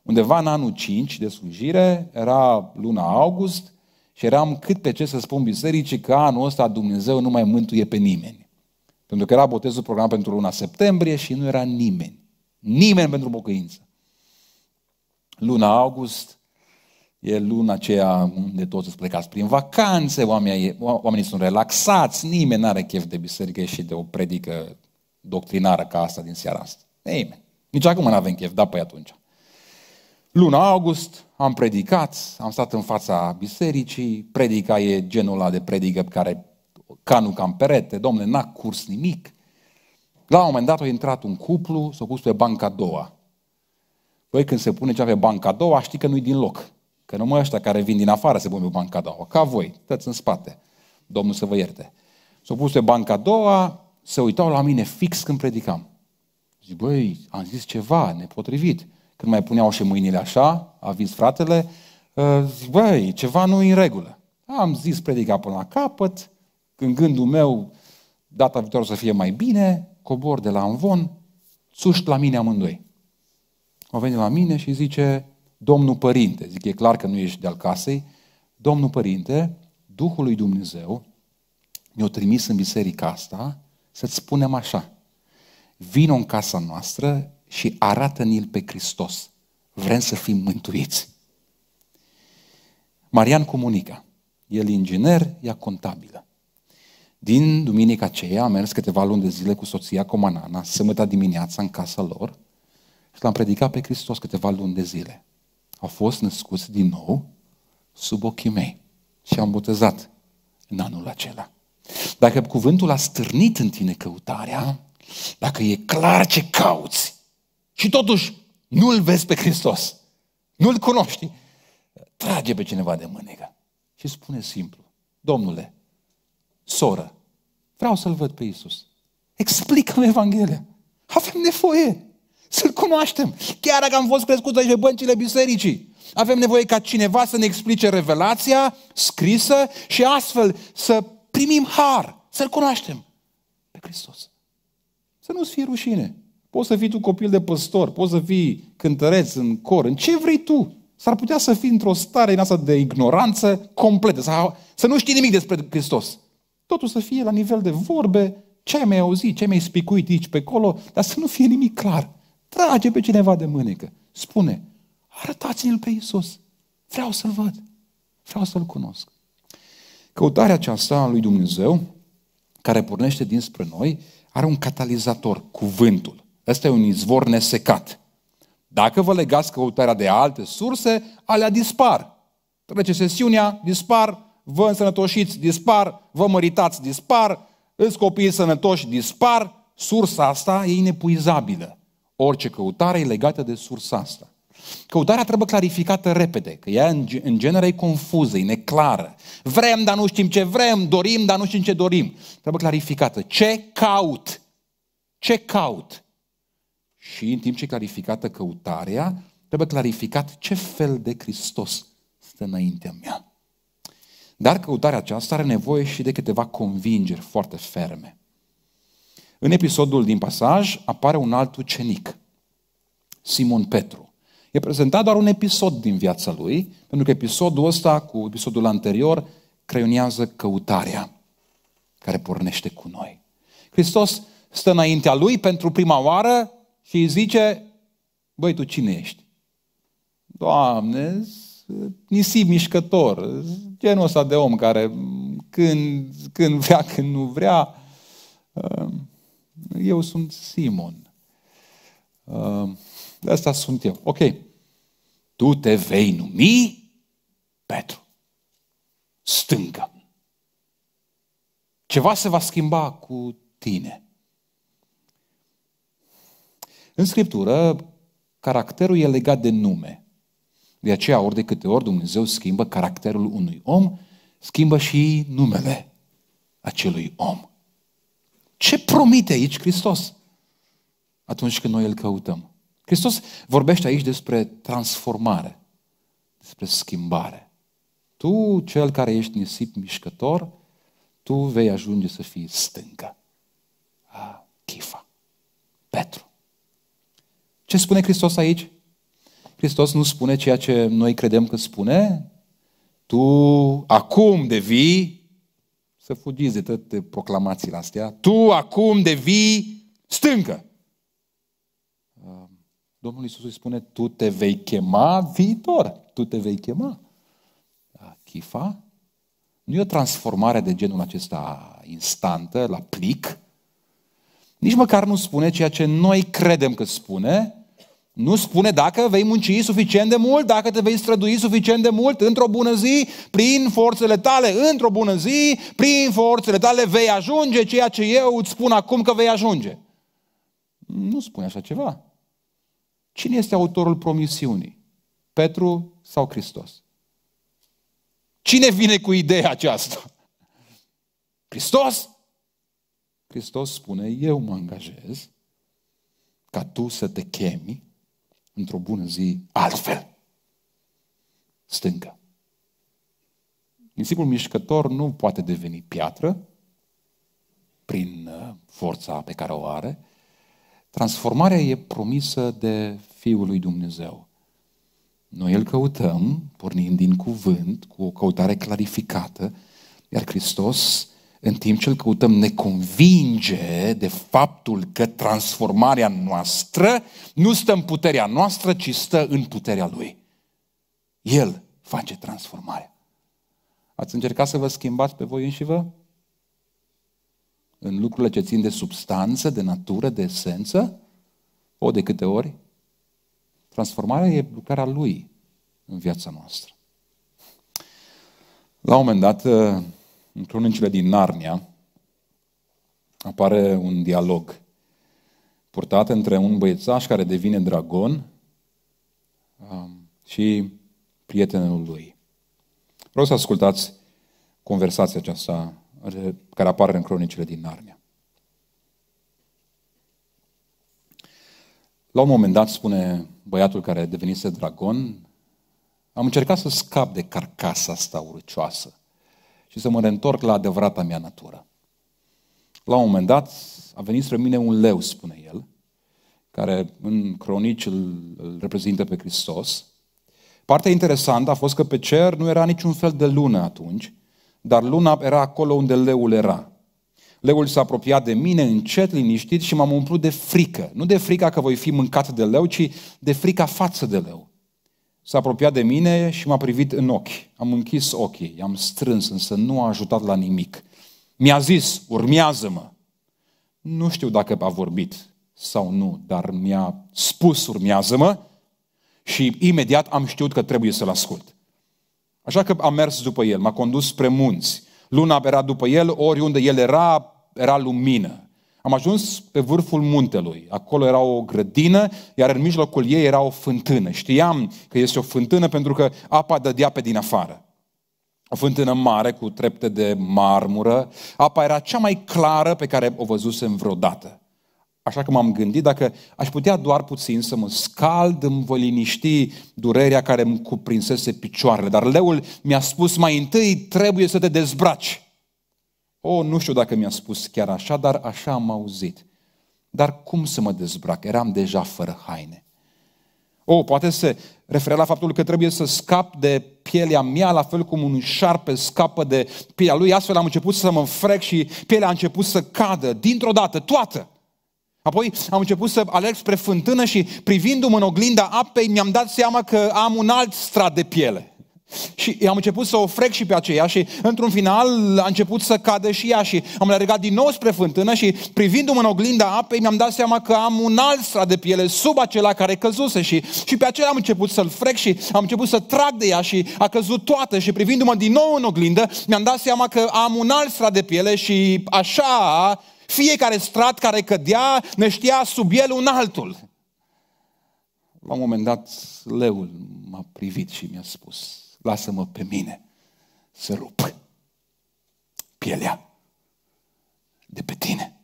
Undeva în anul 5 de slujire, era luna august și eram cât pe ce să spun bisericii că anul ăsta Dumnezeu nu mai mântuie pe nimeni. Pentru că era botezul program pentru luna septembrie și nu era nimeni. Nimeni pentru bocăință. Luna august e luna aceea unde toți îți plecați prin vacanțe, oamenii, oamenii sunt relaxați, nimeni nu are chef de biserică și de o predică doctrinară ca asta din seara asta. Nimeni. Nici acum nu avem chef, da, păi atunci. Luna august am predicat, am stat în fața bisericii, predica e genul ăla de predică pe care canul cam perete, domne, n-a curs nimic. La un moment dat a intrat un cuplu, s-a pus pe banca a doua. Voi când se pune cea pe banca a doua, știi că nu-i din loc. Că numai ăștia care vin din afară se pun pe banca a doua. Ca voi, tăți în spate. Domnul să vă ierte. S-au pus pe banca a doua, se uitau la mine fix când predicam. Zic, băi, am zis ceva nepotrivit când mai puneau și mâinile așa, a vis fratele, ă, zic, băi, ceva nu e în regulă. Am zis predica până la capăt, când gândul meu, data viitoare să fie mai bine, cobor de la Anvon, țuști la mine amândoi. O veni la mine și zice, Domnul Părinte, zic, e clar că nu ești de-al casei, Domnul Părinte, Duhul lui Dumnezeu ne-a trimis în biserica asta să-ți spunem așa, vino în casa noastră, și arată ni el pe Hristos. Vrem să fim mântuiți. Marian comunica. El e inginer, ea contabilă. Din duminica aceea a mers câteva luni de zile cu soția Comanana, sâmbătă dimineața în casa lor și l-am predicat pe Hristos câteva luni de zile. A fost născut din nou sub ochii mei și am botezat în anul acela. Dacă cuvântul a stârnit în tine căutarea, dacă e clar ce cauți, și totuși nu-L vezi pe Hristos. Nu-L cunoști. Trage pe cineva de mânecă și spune simplu, Domnule, soră, vreau să-L văd pe Iisus. Explică-mi Evanghelia. Avem nevoie să-L cunoaștem. Chiar dacă am fost crescuți aici pe băncile bisericii. Avem nevoie ca cineva să ne explice revelația scrisă și astfel să primim har, să-L cunoaștem pe Hristos. Să nu-ți fie rușine. Poți să fii tu copil de păstor, poți să fii cântăreț în cor, în ce vrei tu. S-ar putea să fii într-o stare în asta de ignoranță completă, să, să nu știi nimic despre Hristos. Totul să fie la nivel de vorbe, ce ai mai auzit, ce ai mai spicuit aici pe acolo, dar să nu fie nimic clar. Trage pe cineva de mânecă. Spune, arătați-l pe Iisus. Vreau să-l văd. Vreau să-l cunosc. Căutarea aceasta a lui Dumnezeu, care pornește dinspre noi, are un catalizator, cuvântul. Ăsta e un izvor nesecat. Dacă vă legați căutarea de alte surse, alea dispar. Trece sesiunea, dispar, vă însănătoșiți, dispar, vă măritați, dispar, îți copiii sănătoși, dispar. Sursa asta e inepuizabilă. Orice căutare e legată de sursa asta. Căutarea trebuie clarificată repede, că ea în genere e confuză, e neclară. Vrem, dar nu știm ce vrem, dorim, dar nu știm ce dorim. Trebuie clarificată. Ce caut? Ce caut? Și în timp ce clarificată căutarea, trebuie clarificat ce fel de Hristos stă înaintea mea. Dar căutarea aceasta are nevoie și de câteva convingeri foarte ferme. În episodul din pasaj apare un alt ucenic, Simon Petru. E prezentat doar un episod din viața lui, pentru că episodul ăsta cu episodul anterior creionează căutarea care pornește cu noi. Hristos stă înaintea lui pentru prima oară și îi zice, băi, tu cine ești? Doamne, nisip mișcător, genul ăsta de om care când, când vrea, când nu vrea, um, eu sunt Simon. Um, asta sunt eu. Ok. Tu te vei numi Petru. Stâncă. Ceva se va schimba cu tine. În Scriptură, caracterul e legat de nume. De aceea, ori de câte ori Dumnezeu schimbă caracterul unui om, schimbă și numele acelui om. Ce promite aici Hristos atunci când noi îl căutăm? Hristos vorbește aici despre transformare, despre schimbare. Tu, cel care ești nisip mișcător, tu vei ajunge să fii stâncă. chifa. Petru. Ce spune Hristos aici? Hristos nu spune ceea ce noi credem că spune. Tu acum devii, să fugiți de toate proclamațiile astea, tu acum devii stâncă. Uh, Domnul Iisus îi spune, tu te vei chema viitor, tu te vei chema. Da, Chifa nu e o transformare de genul acesta instantă, la plic, nici măcar nu spune ceea ce noi credem că spune, nu spune dacă vei munci suficient de mult, dacă te vei strădui suficient de mult într-o bună zi, prin forțele tale, într-o bună zi, prin forțele tale vei ajunge ceea ce eu îți spun acum că vei ajunge. Nu spune așa ceva. Cine este autorul promisiunii? Petru sau Hristos? Cine vine cu ideea aceasta? Hristos? Hristos spune, eu mă angajez ca tu să te chemi într-o bună zi altfel. Stâncă. Nisipul mișcător nu poate deveni piatră prin uh, forța pe care o are. Transformarea e promisă de Fiul lui Dumnezeu. Noi îl căutăm, pornind din cuvânt, cu o căutare clarificată, iar Hristos în timp ce îl căutăm, ne convinge de faptul că transformarea noastră nu stă în puterea noastră, ci stă în puterea Lui. El face transformarea. Ați încercat să vă schimbați pe voi înși vă? În lucrurile ce țin de substanță, de natură, de esență? O, de câte ori? Transformarea e lucrarea Lui în viața noastră. La un moment dat, în cronicile din Narnia, apare un dialog purtat între un băiețaș care devine dragon um, și prietenul lui. Vreau să ascultați conversația aceasta care apare în cronicile din Narnia. La un moment dat spune băiatul care devenise dragon, am încercat să scap de carcasa asta urcioasă și să mă reîntorc la adevărata mea natură. La un moment dat a venit spre mine un leu, spune el, care în cronici îl, îl reprezintă pe Hristos. Partea interesantă a fost că pe cer nu era niciun fel de lună atunci, dar luna era acolo unde leul era. Leul s-a apropiat de mine încet, liniștit și m-am umplut de frică. Nu de frica că voi fi mâncat de leu, ci de frica față de leu s-a apropiat de mine și m-a privit în ochi. Am închis ochii, i-am strâns, însă nu a ajutat la nimic. Mi-a zis, urmează-mă. Nu știu dacă a vorbit sau nu, dar mi-a spus, urmează-mă, și imediat am știut că trebuie să-l ascult. Așa că am mers după el, m-a condus spre munți. Luna era după el, oriunde el era, era lumină. Am ajuns pe vârful muntelui. Acolo era o grădină, iar în mijlocul ei era o fântână. Știam că este o fântână pentru că apa dădea pe din afară. O fântână mare cu trepte de marmură. Apa era cea mai clară pe care o văzusem vreodată. Așa că m-am gândit dacă aș putea doar puțin să mă scald, îmi voi liniști durerea care îmi cuprinsese picioarele. Dar leul mi-a spus mai întâi trebuie să te dezbraci. O, oh, nu știu dacă mi-a spus chiar așa, dar așa am auzit. Dar cum să mă dezbrac? Eram deja fără haine. O, oh, poate se referă la faptul că trebuie să scap de pielea mea, la fel cum un șarpe scapă de pielea lui. Astfel am început să mă frec și pielea a început să cadă, dintr-o dată, toată. Apoi am început să alerg spre fântână și privindu-mă în oglinda apei, mi-am dat seama că am un alt strat de piele. Și am început să o frec și pe aceea și într-un final a început să cadă și ea și am alergat din nou spre fântână și privindu-mă în oglinda apei mi-am dat seama că am un alt strat de piele sub acela care căzuse și, și pe acela am început să-l frec și am început să trag de ea și a căzut toată și privindu-mă din nou în oglindă mi-am dat seama că am un alt strat de piele și așa fiecare strat care cădea ne știa sub el un altul. La un moment dat leul m-a privit și mi-a spus lasă-mă pe mine să rup pielea de pe tine.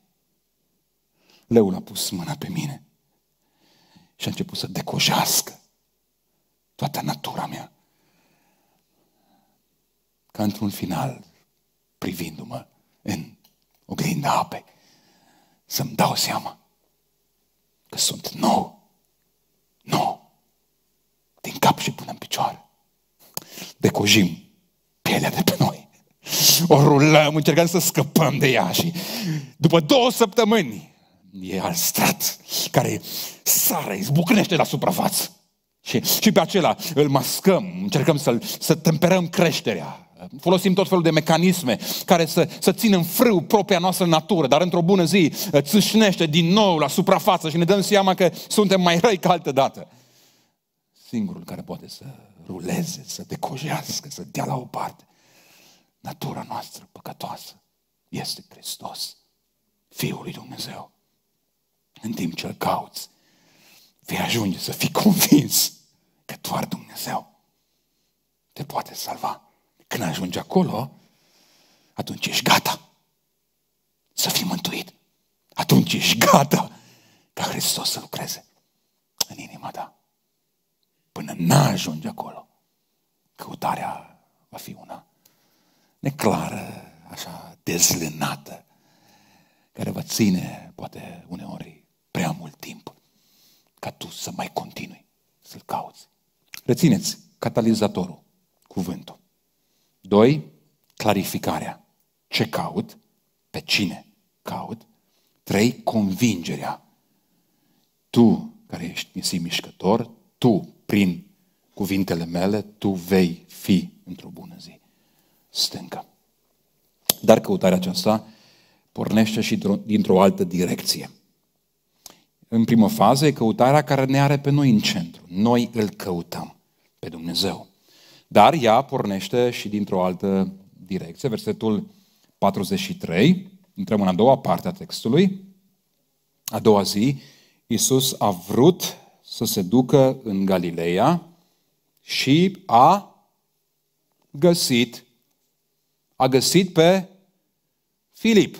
Leul a pus mâna pe mine și a început să decojească toată natura mea. Ca într-un final, privindu-mă în oglinda apei, să-mi dau seama că sunt nou, nou, din cap și până în picioare decojim pielea de pe noi. O rulăm, încercăm să scăpăm de ea și după două săptămâni e al strat care sare, izbucnește la suprafață. Și, și pe acela îl mascăm, încercăm să să temperăm creșterea. Folosim tot felul de mecanisme care să, să țină în frâu propria noastră natură, dar într-o bună zi țâșnește din nou la suprafață și ne dăm seama că suntem mai răi ca altă dată. Singurul care poate să ruleze, să decojească, să dea la o parte. Natura noastră păcătoasă este Hristos, Fiul lui Dumnezeu. În timp ce îl cauți, vei ajunge să fii convins că doar Dumnezeu te poate salva. Când ajungi acolo, atunci ești gata să fii mântuit. Atunci ești gata ca Hristos să lucreze în inima ta până n-ajungi acolo. Căutarea va fi una neclară, așa dezlenată, care va ține, poate uneori, prea mult timp ca tu să mai continui să-L cauți. Rețineți catalizatorul, cuvântul. Doi, Clarificarea. Ce caut? Pe cine caut? Trei, Convingerea. Tu care ești, mi mișcător, tu prin cuvintele mele, tu vei fi într-o bună zi. Stâncă. Dar căutarea aceasta pornește și dintr-o altă direcție. În prima fază e căutarea care ne are pe noi în centru. Noi îl căutăm pe Dumnezeu. Dar ea pornește și dintr-o altă direcție. Versetul 43, intrăm în a doua parte a textului. A doua zi, Iisus a vrut să se ducă în Galileea și a găsit, a găsit pe Filip.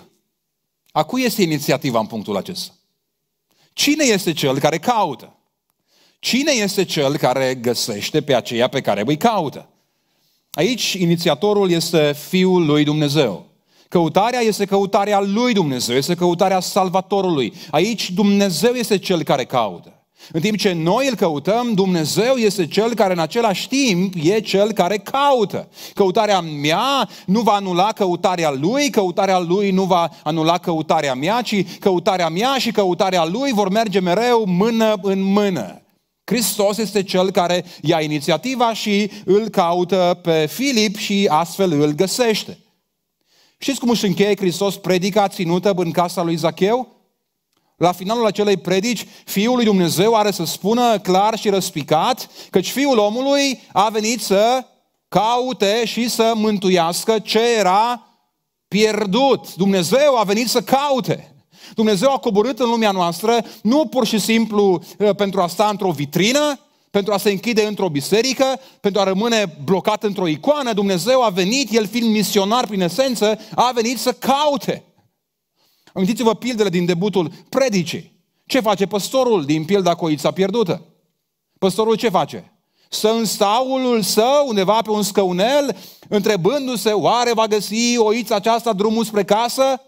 A cui este inițiativa în punctul acesta? Cine este cel care caută? Cine este cel care găsește pe aceea pe care îi caută? Aici inițiatorul este Fiul lui Dumnezeu. Căutarea este căutarea lui Dumnezeu, este căutarea Salvatorului. Aici Dumnezeu este cel care caută. În timp ce noi îl căutăm, Dumnezeu este cel care în același timp e cel care caută. Căutarea mea nu va anula căutarea lui, căutarea lui nu va anula căutarea mea, ci căutarea mea și căutarea lui vor merge mereu mână în mână. Hristos este cel care ia inițiativa și îl caută pe Filip și astfel îl găsește. Știți cum își încheie Hristos predica ținută în casa lui Zacheu? La finalul acelei predici, Fiul lui Dumnezeu are să spună clar și răspicat căci Fiul omului a venit să caute și să mântuiască ce era pierdut. Dumnezeu a venit să caute. Dumnezeu a coborât în lumea noastră nu pur și simplu uh, pentru a sta într-o vitrină, pentru a se închide într-o biserică, pentru a rămâne blocat într-o icoană. Dumnezeu a venit, El fiind misionar prin esență, a venit să caute. Amintiți-vă pildele din debutul predicii. Ce face păstorul din pilda coița pierdută? Păstorul ce face? Să în staulul său, undeva pe un scăunel, întrebându-se, oare va găsi oița aceasta drumul spre casă?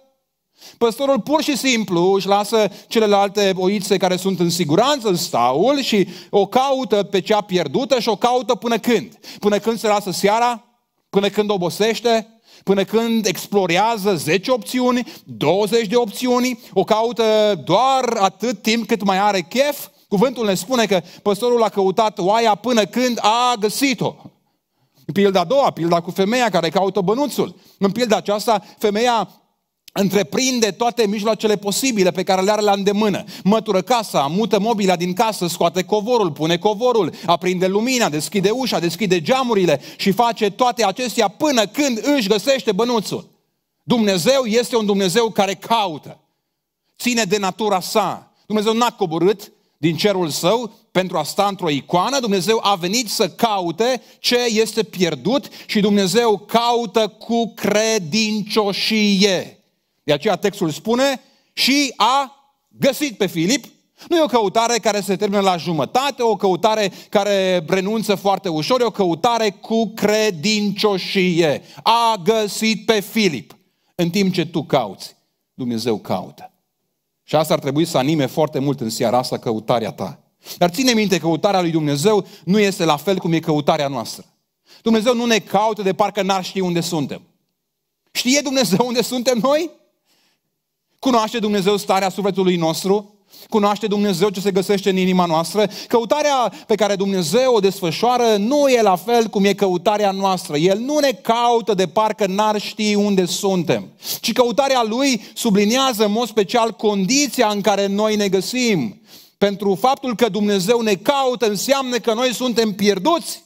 Păstorul pur și simplu își lasă celelalte oițe care sunt în siguranță în staul și o caută pe cea pierdută și o caută până când? Până când se lasă seara? Până când obosește? până când explorează 10 opțiuni, 20 de opțiuni, o caută doar atât timp cât mai are chef. Cuvântul ne spune că păstorul a căutat oaia până când a găsit-o. În pilda a doua, pilda cu femeia care caută bănuțul. În pilda aceasta, femeia întreprinde toate mijloacele posibile pe care le are la îndemână. Mătură casa, mută mobila din casă, scoate covorul, pune covorul, aprinde lumina, deschide ușa, deschide geamurile și face toate acestea până când își găsește bănuțul. Dumnezeu este un Dumnezeu care caută. Ține de natura sa. Dumnezeu n-a coborât din cerul său pentru a sta într-o icoană, Dumnezeu a venit să caute ce este pierdut și Dumnezeu caută cu credincioșie. De aceea textul spune și a găsit pe Filip. Nu e o căutare care se termină la jumătate, o căutare care renunță foarte ușor, e o căutare cu credincioșie. A găsit pe Filip. În timp ce tu cauți, Dumnezeu caută. Și asta ar trebui să anime foarte mult în seara asta căutarea ta. Dar ține minte, căutarea lui Dumnezeu nu este la fel cum e căutarea noastră. Dumnezeu nu ne caută de parcă n-ar ști unde suntem. Știe Dumnezeu unde suntem noi? Cunoaște Dumnezeu starea sufletului nostru? Cunoaște Dumnezeu ce se găsește în inima noastră? Căutarea pe care Dumnezeu o desfășoară nu e la fel cum e căutarea noastră. El nu ne caută de parcă n-ar ști unde suntem, ci căutarea Lui subliniază în mod special condiția în care noi ne găsim. Pentru faptul că Dumnezeu ne caută înseamnă că noi suntem pierduți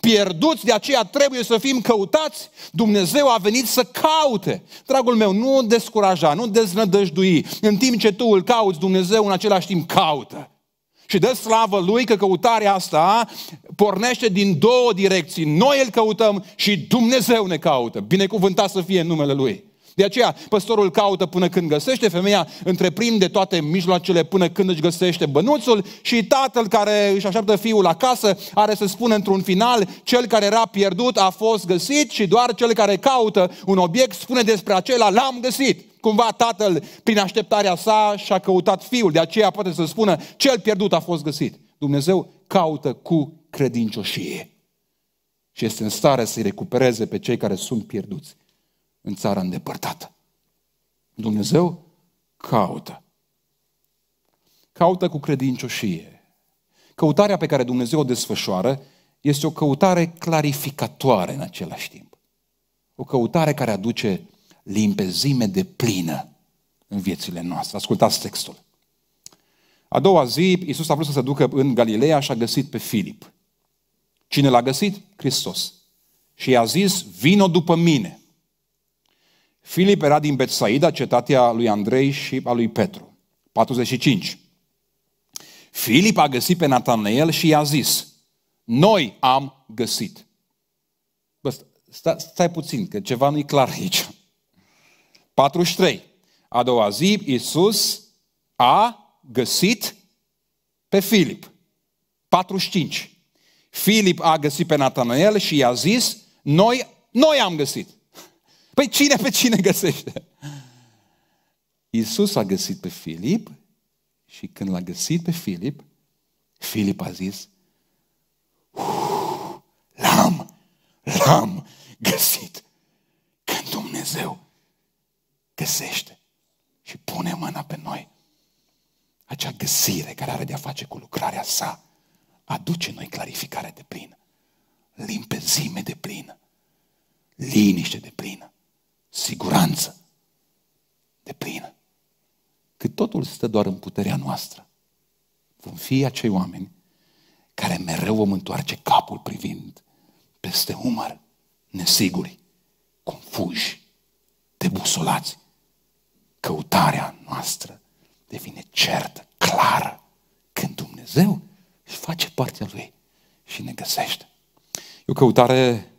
pierduți, de aceea trebuie să fim căutați. Dumnezeu a venit să caute. Dragul meu, nu descuraja, nu deznădăjdui. În timp ce tu îl cauți, Dumnezeu în același timp caută. Și dă slavă Lui că căutarea asta pornește din două direcții. Noi îl căutăm și Dumnezeu ne caută. Binecuvântat să fie în numele Lui. De aceea, păstorul caută până când găsește, femeia întreprinde toate mijloacele până când își găsește bănuțul și tatăl care își așteaptă fiul acasă are să spună într-un final, cel care era pierdut a fost găsit și doar cel care caută un obiect spune despre acela, l-am găsit. Cumva tatăl, prin așteptarea sa, și-a căutat fiul, de aceea poate să spună, cel pierdut a fost găsit. Dumnezeu caută cu credincioșie și este în stare să-i recupereze pe cei care sunt pierduți în țara îndepărtată. Dumnezeu caută. Caută cu credincioșie. Căutarea pe care Dumnezeu o desfășoară este o căutare clarificatoare în același timp. O căutare care aduce limpezime de plină în viețile noastre. Ascultați textul. A doua zi, Iisus a vrut să se ducă în Galileea și a găsit pe Filip. Cine l-a găsit? Hristos. Și i-a zis, vino după mine. Filip era din Betsaida, cetatea lui Andrei și a lui Petru. 45. Filip a găsit pe Natanael și i-a zis, noi am găsit. Bă, stai, stai puțin, că ceva nu-i clar aici. 43. A doua zi, Iisus a găsit pe Filip. 45. Filip a găsit pe Natanael și i-a zis, noi, noi am găsit. Păi cine pe cine găsește? Iisus a găsit pe Filip și când l-a găsit pe Filip, Filip a zis, l-am, l-am găsit. Când Dumnezeu găsește și pune mâna pe noi, acea găsire care are de-a face cu lucrarea sa, aduce noi clarificare de plină, limpezime de plină, liniște de plină siguranță de plină. Că totul stă doar în puterea noastră. Vom fi acei oameni care mereu vom întoarce capul privind peste umăr, nesiguri, confuși, debusolați. Căutarea noastră devine certă, clară, când Dumnezeu își face partea Lui și ne găsește. E o căutare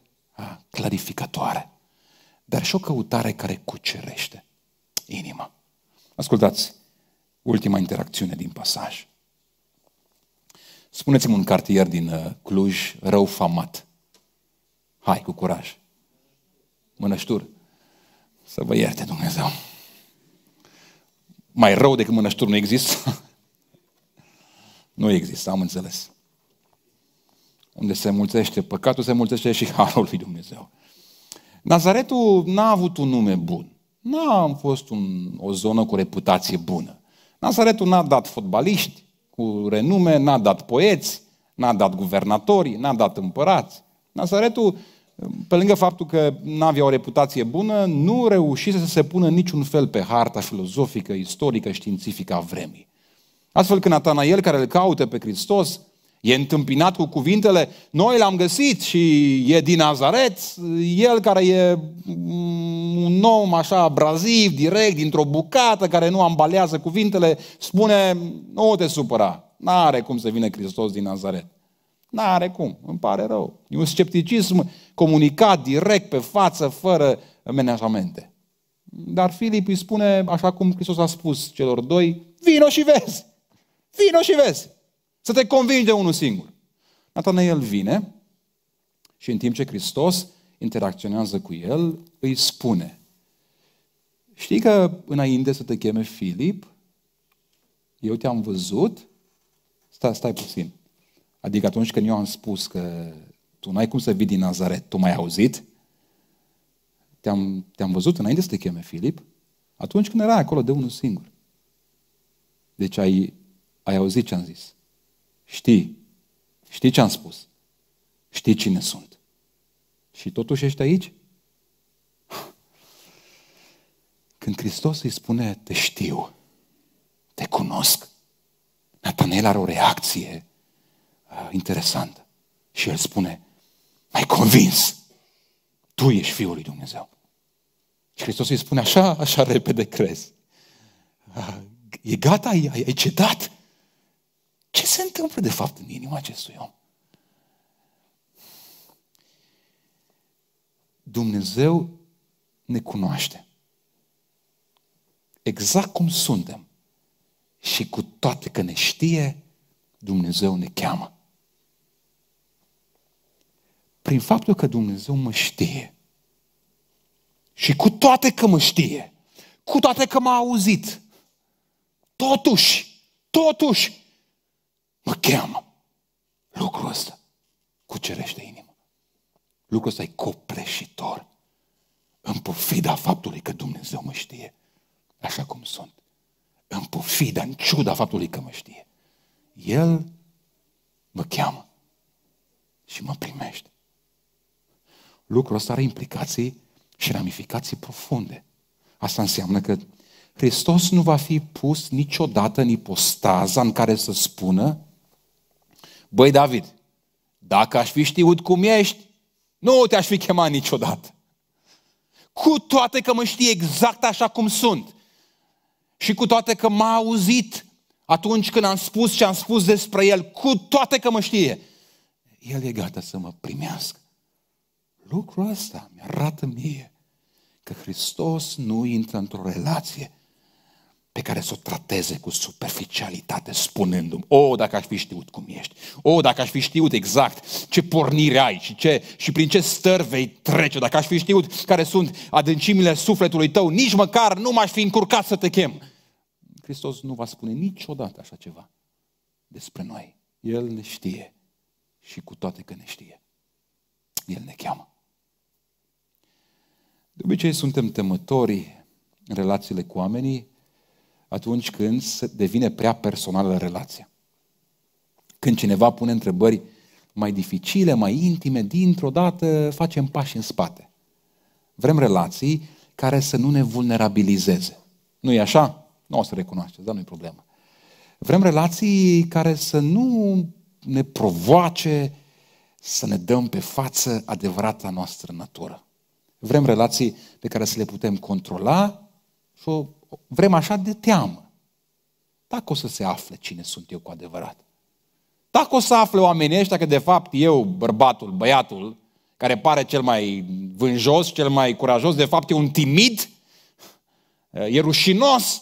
clarificatoare dar și o căutare care cucerește inima. Ascultați ultima interacțiune din pasaj. Spuneți-mi un cartier din uh, Cluj rău famat. Hai, cu curaj. Mănăștur. Să vă ierte Dumnezeu. Mai rău decât mănăștur nu există? nu există, am înțeles. Unde se mulțește păcatul, se mulțește și harul lui Dumnezeu. Nazaretul n-a avut un nume bun. N-a fost un, o zonă cu reputație bună. Nazaretul n-a dat fotbaliști cu renume, n-a dat poeți, n-a dat guvernatori, n-a dat împărați. Nazaretul, pe lângă faptul că nu avea o reputație bună, nu reușise să se pună niciun fel pe harta filozofică, istorică, științifică a vremii. Astfel că Natanael, care îl caută pe Hristos, E întâmpinat cu cuvintele, noi l-am găsit și e din Nazaret, el care e mm, un om așa abraziv, direct, dintr-o bucată, care nu ambalează cuvintele, spune, nu te supăra, n-are cum să vină Hristos din Nazaret. N-are cum, îmi pare rău. E un scepticism comunicat direct pe față, fără menajamente. Dar Filip îi spune, așa cum Hristos a spus celor doi, vino și vezi! Vino și vezi! Să te convingi de unul singur. el vine și în timp ce Hristos interacționează cu el, îi spune. Știi că înainte să te cheme Filip, eu te-am văzut? Stai, stai puțin. Adică atunci când eu am spus că tu n-ai cum să vii din Nazaret, tu m-ai auzit? Te-am, te-am văzut înainte să te cheme Filip? Atunci când erai acolo de unul singur. Deci ai, ai auzit ce am zis știi, știi ce am spus, știi cine sunt. Și totuși ești aici? Când Hristos îi spune, te știu, te cunosc, Natanel are o reacție uh, interesantă. Și el spune, mai convins, tu ești Fiul lui Dumnezeu. Și Hristos îi spune așa, așa repede crezi. Uh, e gata, ai, ai, ai cedat. Ce se întâmplă de fapt în inima acestui om? Dumnezeu ne cunoaște. Exact cum suntem. Și cu toate că ne știe, Dumnezeu ne cheamă. Prin faptul că Dumnezeu mă știe și cu toate că mă știe, cu toate că m-a auzit, totuși, totuși, Mă cheamă. Lucrul ăsta cucerește inima. Lucrul ăsta e copreșitor. În pofida faptului că Dumnezeu mă știe așa cum sunt. În pofida, în ciuda faptului că mă știe. El mă cheamă și mă primește. Lucrul ăsta are implicații și ramificații profunde. Asta înseamnă că Hristos nu va fi pus niciodată în ipostaza în care să spună Băi, David, dacă aș fi știut cum ești, nu te-aș fi chemat niciodată. Cu toate că mă știi exact așa cum sunt și cu toate că m-a auzit atunci când am spus ce am spus despre el, cu toate că mă știe, el e gata să mă primească. Lucrul ăsta mi arată mie că Hristos nu intră într-o relație pe care să o trateze cu superficialitate, spunându-mi, o, oh, dacă aș fi știut cum ești, o, oh, dacă aș fi știut exact ce pornire ai și, ce, și prin ce stări vei trece, dacă aș fi știut care sunt adâncimile sufletului tău, nici măcar nu m-aș fi încurcat să te chem. Hristos nu va spune niciodată așa ceva despre noi. El ne știe și cu toate că ne știe. El ne cheamă. De obicei suntem temători în relațiile cu oamenii, atunci când devine prea personală relația. Când cineva pune întrebări mai dificile, mai intime, dintr-o dată facem pași în spate. Vrem relații care să nu ne vulnerabilizeze. Nu e așa? Nu o să recunoașteți, dar nu e problemă. Vrem relații care să nu ne provoace să ne dăm pe față adevărata noastră natură. Vrem relații pe care să le putem controla și o vrem așa de teamă. Dacă o să se afle cine sunt eu cu adevărat. Dacă o să afle oamenii ăștia că de fapt eu, bărbatul, băiatul, care pare cel mai vânjos, cel mai curajos, de fapt e un timid, e rușinos,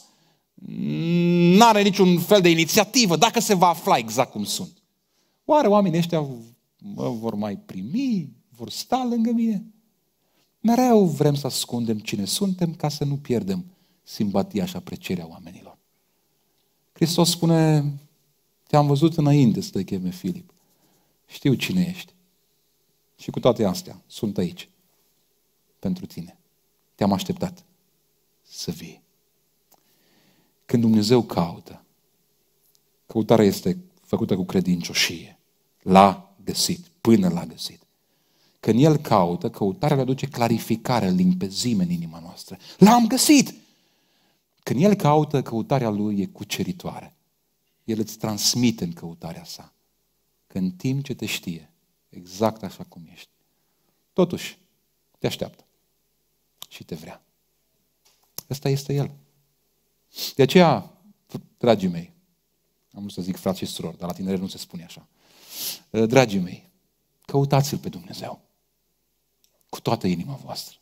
nu are niciun fel de inițiativă, dacă se va afla exact cum sunt. Oare oamenii ăștia mă vor mai primi, vor sta lângă mine? Mereu vrem să ascundem cine suntem ca să nu pierdem simpatia și aprecierea oamenilor. Hristos spune, te-am văzut înainte să te cheme Filip. Știu cine ești. Și cu toate astea, sunt aici. Pentru tine. Te-am așteptat să vii. Când Dumnezeu caută, căutarea este făcută cu credincioșie. L-a găsit, până l-a găsit. Când El caută, căutarea le aduce clarificare, limpezime în inima noastră. L-am găsit! Când el caută, căutarea lui e cuceritoare. El îți transmite în căutarea sa. Când în timp ce te știe, exact așa cum ești, totuși te așteaptă și te vrea. Ăsta este el. De aceea, dragii mei, am vrut să zic frați și surori, dar la tineri nu se spune așa. Ă, dragii mei, căutați-L pe Dumnezeu cu toată inima voastră.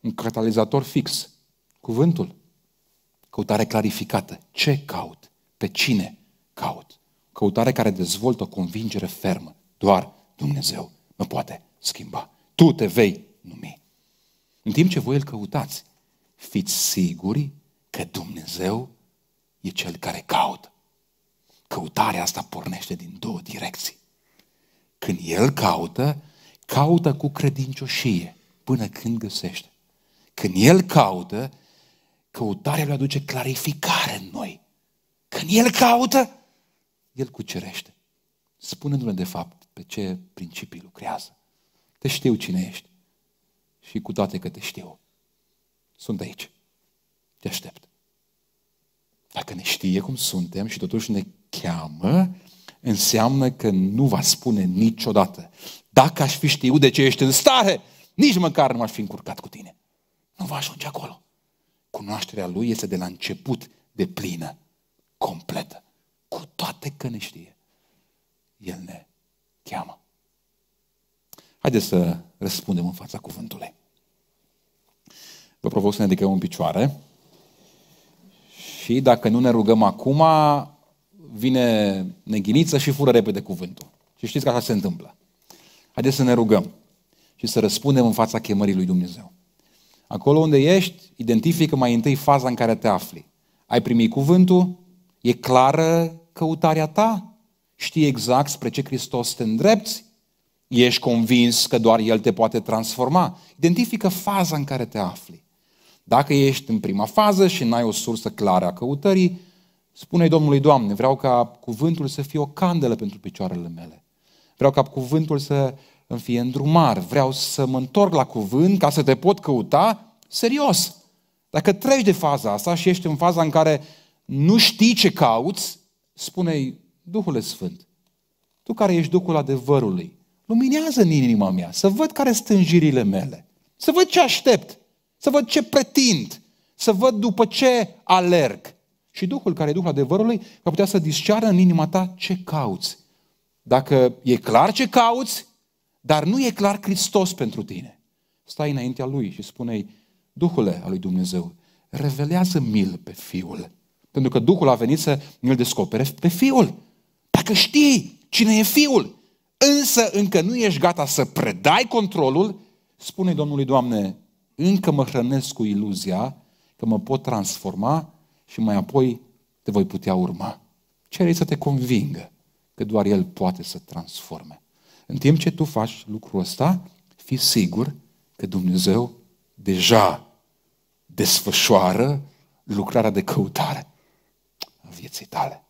Un catalizator fix Cuvântul. Căutare clarificată. Ce caut? Pe cine caut? Căutare care dezvoltă o convingere fermă. Doar Dumnezeu mă poate schimba. Tu te vei numi. În timp ce voi îl căutați, fiți siguri că Dumnezeu e cel care caută. Căutarea asta pornește din două direcții. Când el caută, caută cu credincioșie până când găsește. Când el caută, Căutarea lui aduce clarificare în noi. Când El caută, El cucerește. Spune-ne de fapt pe ce principii lucrează. Te știu cine ești. Și cu toate că te știu, sunt aici. Te aștept. Dacă ne știe cum suntem și totuși ne cheamă, înseamnă că nu va spune niciodată. Dacă aș fi știut de ce ești în stare, nici măcar nu m-aș fi încurcat cu tine. Nu va ajunge acolo cunoașterea lui este de la început de plină, completă. Cu toate că ne știe, el ne cheamă. Haideți să răspundem în fața cuvântului. Vă propun să ne ridicăm în picioare și dacă nu ne rugăm acum, vine neghiniță și fură repede cuvântul. Și știți că așa se întâmplă. Haideți să ne rugăm și să răspundem în fața chemării lui Dumnezeu. Acolo unde ești, identifică mai întâi faza în care te afli. Ai primit cuvântul? E clară căutarea ta? Știi exact spre ce Hristos te îndrepți? Ești convins că doar El te poate transforma? Identifică faza în care te afli. Dacă ești în prima fază și n-ai o sursă clară a căutării, spune Domnului, Doamne, vreau ca cuvântul să fie o candelă pentru picioarele mele. Vreau ca cuvântul să îmi fie îndrumar. Vreau să mă întorc la cuvânt ca să te pot căuta serios. Dacă treci de faza asta și ești în faza în care nu știi ce cauți, spune-i, Duhul Sfânt, tu care ești Duhul adevărului, luminează în inima mea, să văd care sunt mele, să văd ce aștept, să văd ce pretind, să văd după ce alerg. Și Duhul care e Duhul adevărului va putea să disceară în inima ta ce cauți. Dacă e clar ce cauți, dar nu e clar Hristos pentru tine. Stai înaintea Lui și spune-i, Duhule al lui Dumnezeu, revelează mil pe Fiul. Pentru că Duhul a venit să îl descopere pe Fiul. Dacă știi cine e Fiul, însă încă nu ești gata să predai controlul, spune Domnului, Doamne, încă mă hrănesc cu iluzia că mă pot transforma și mai apoi te voi putea urma. Cerei să te convingă că doar El poate să transforme. În timp ce tu faci lucrul ăsta, fii sigur că Dumnezeu deja desfășoară lucrarea de căutare a vieții tale.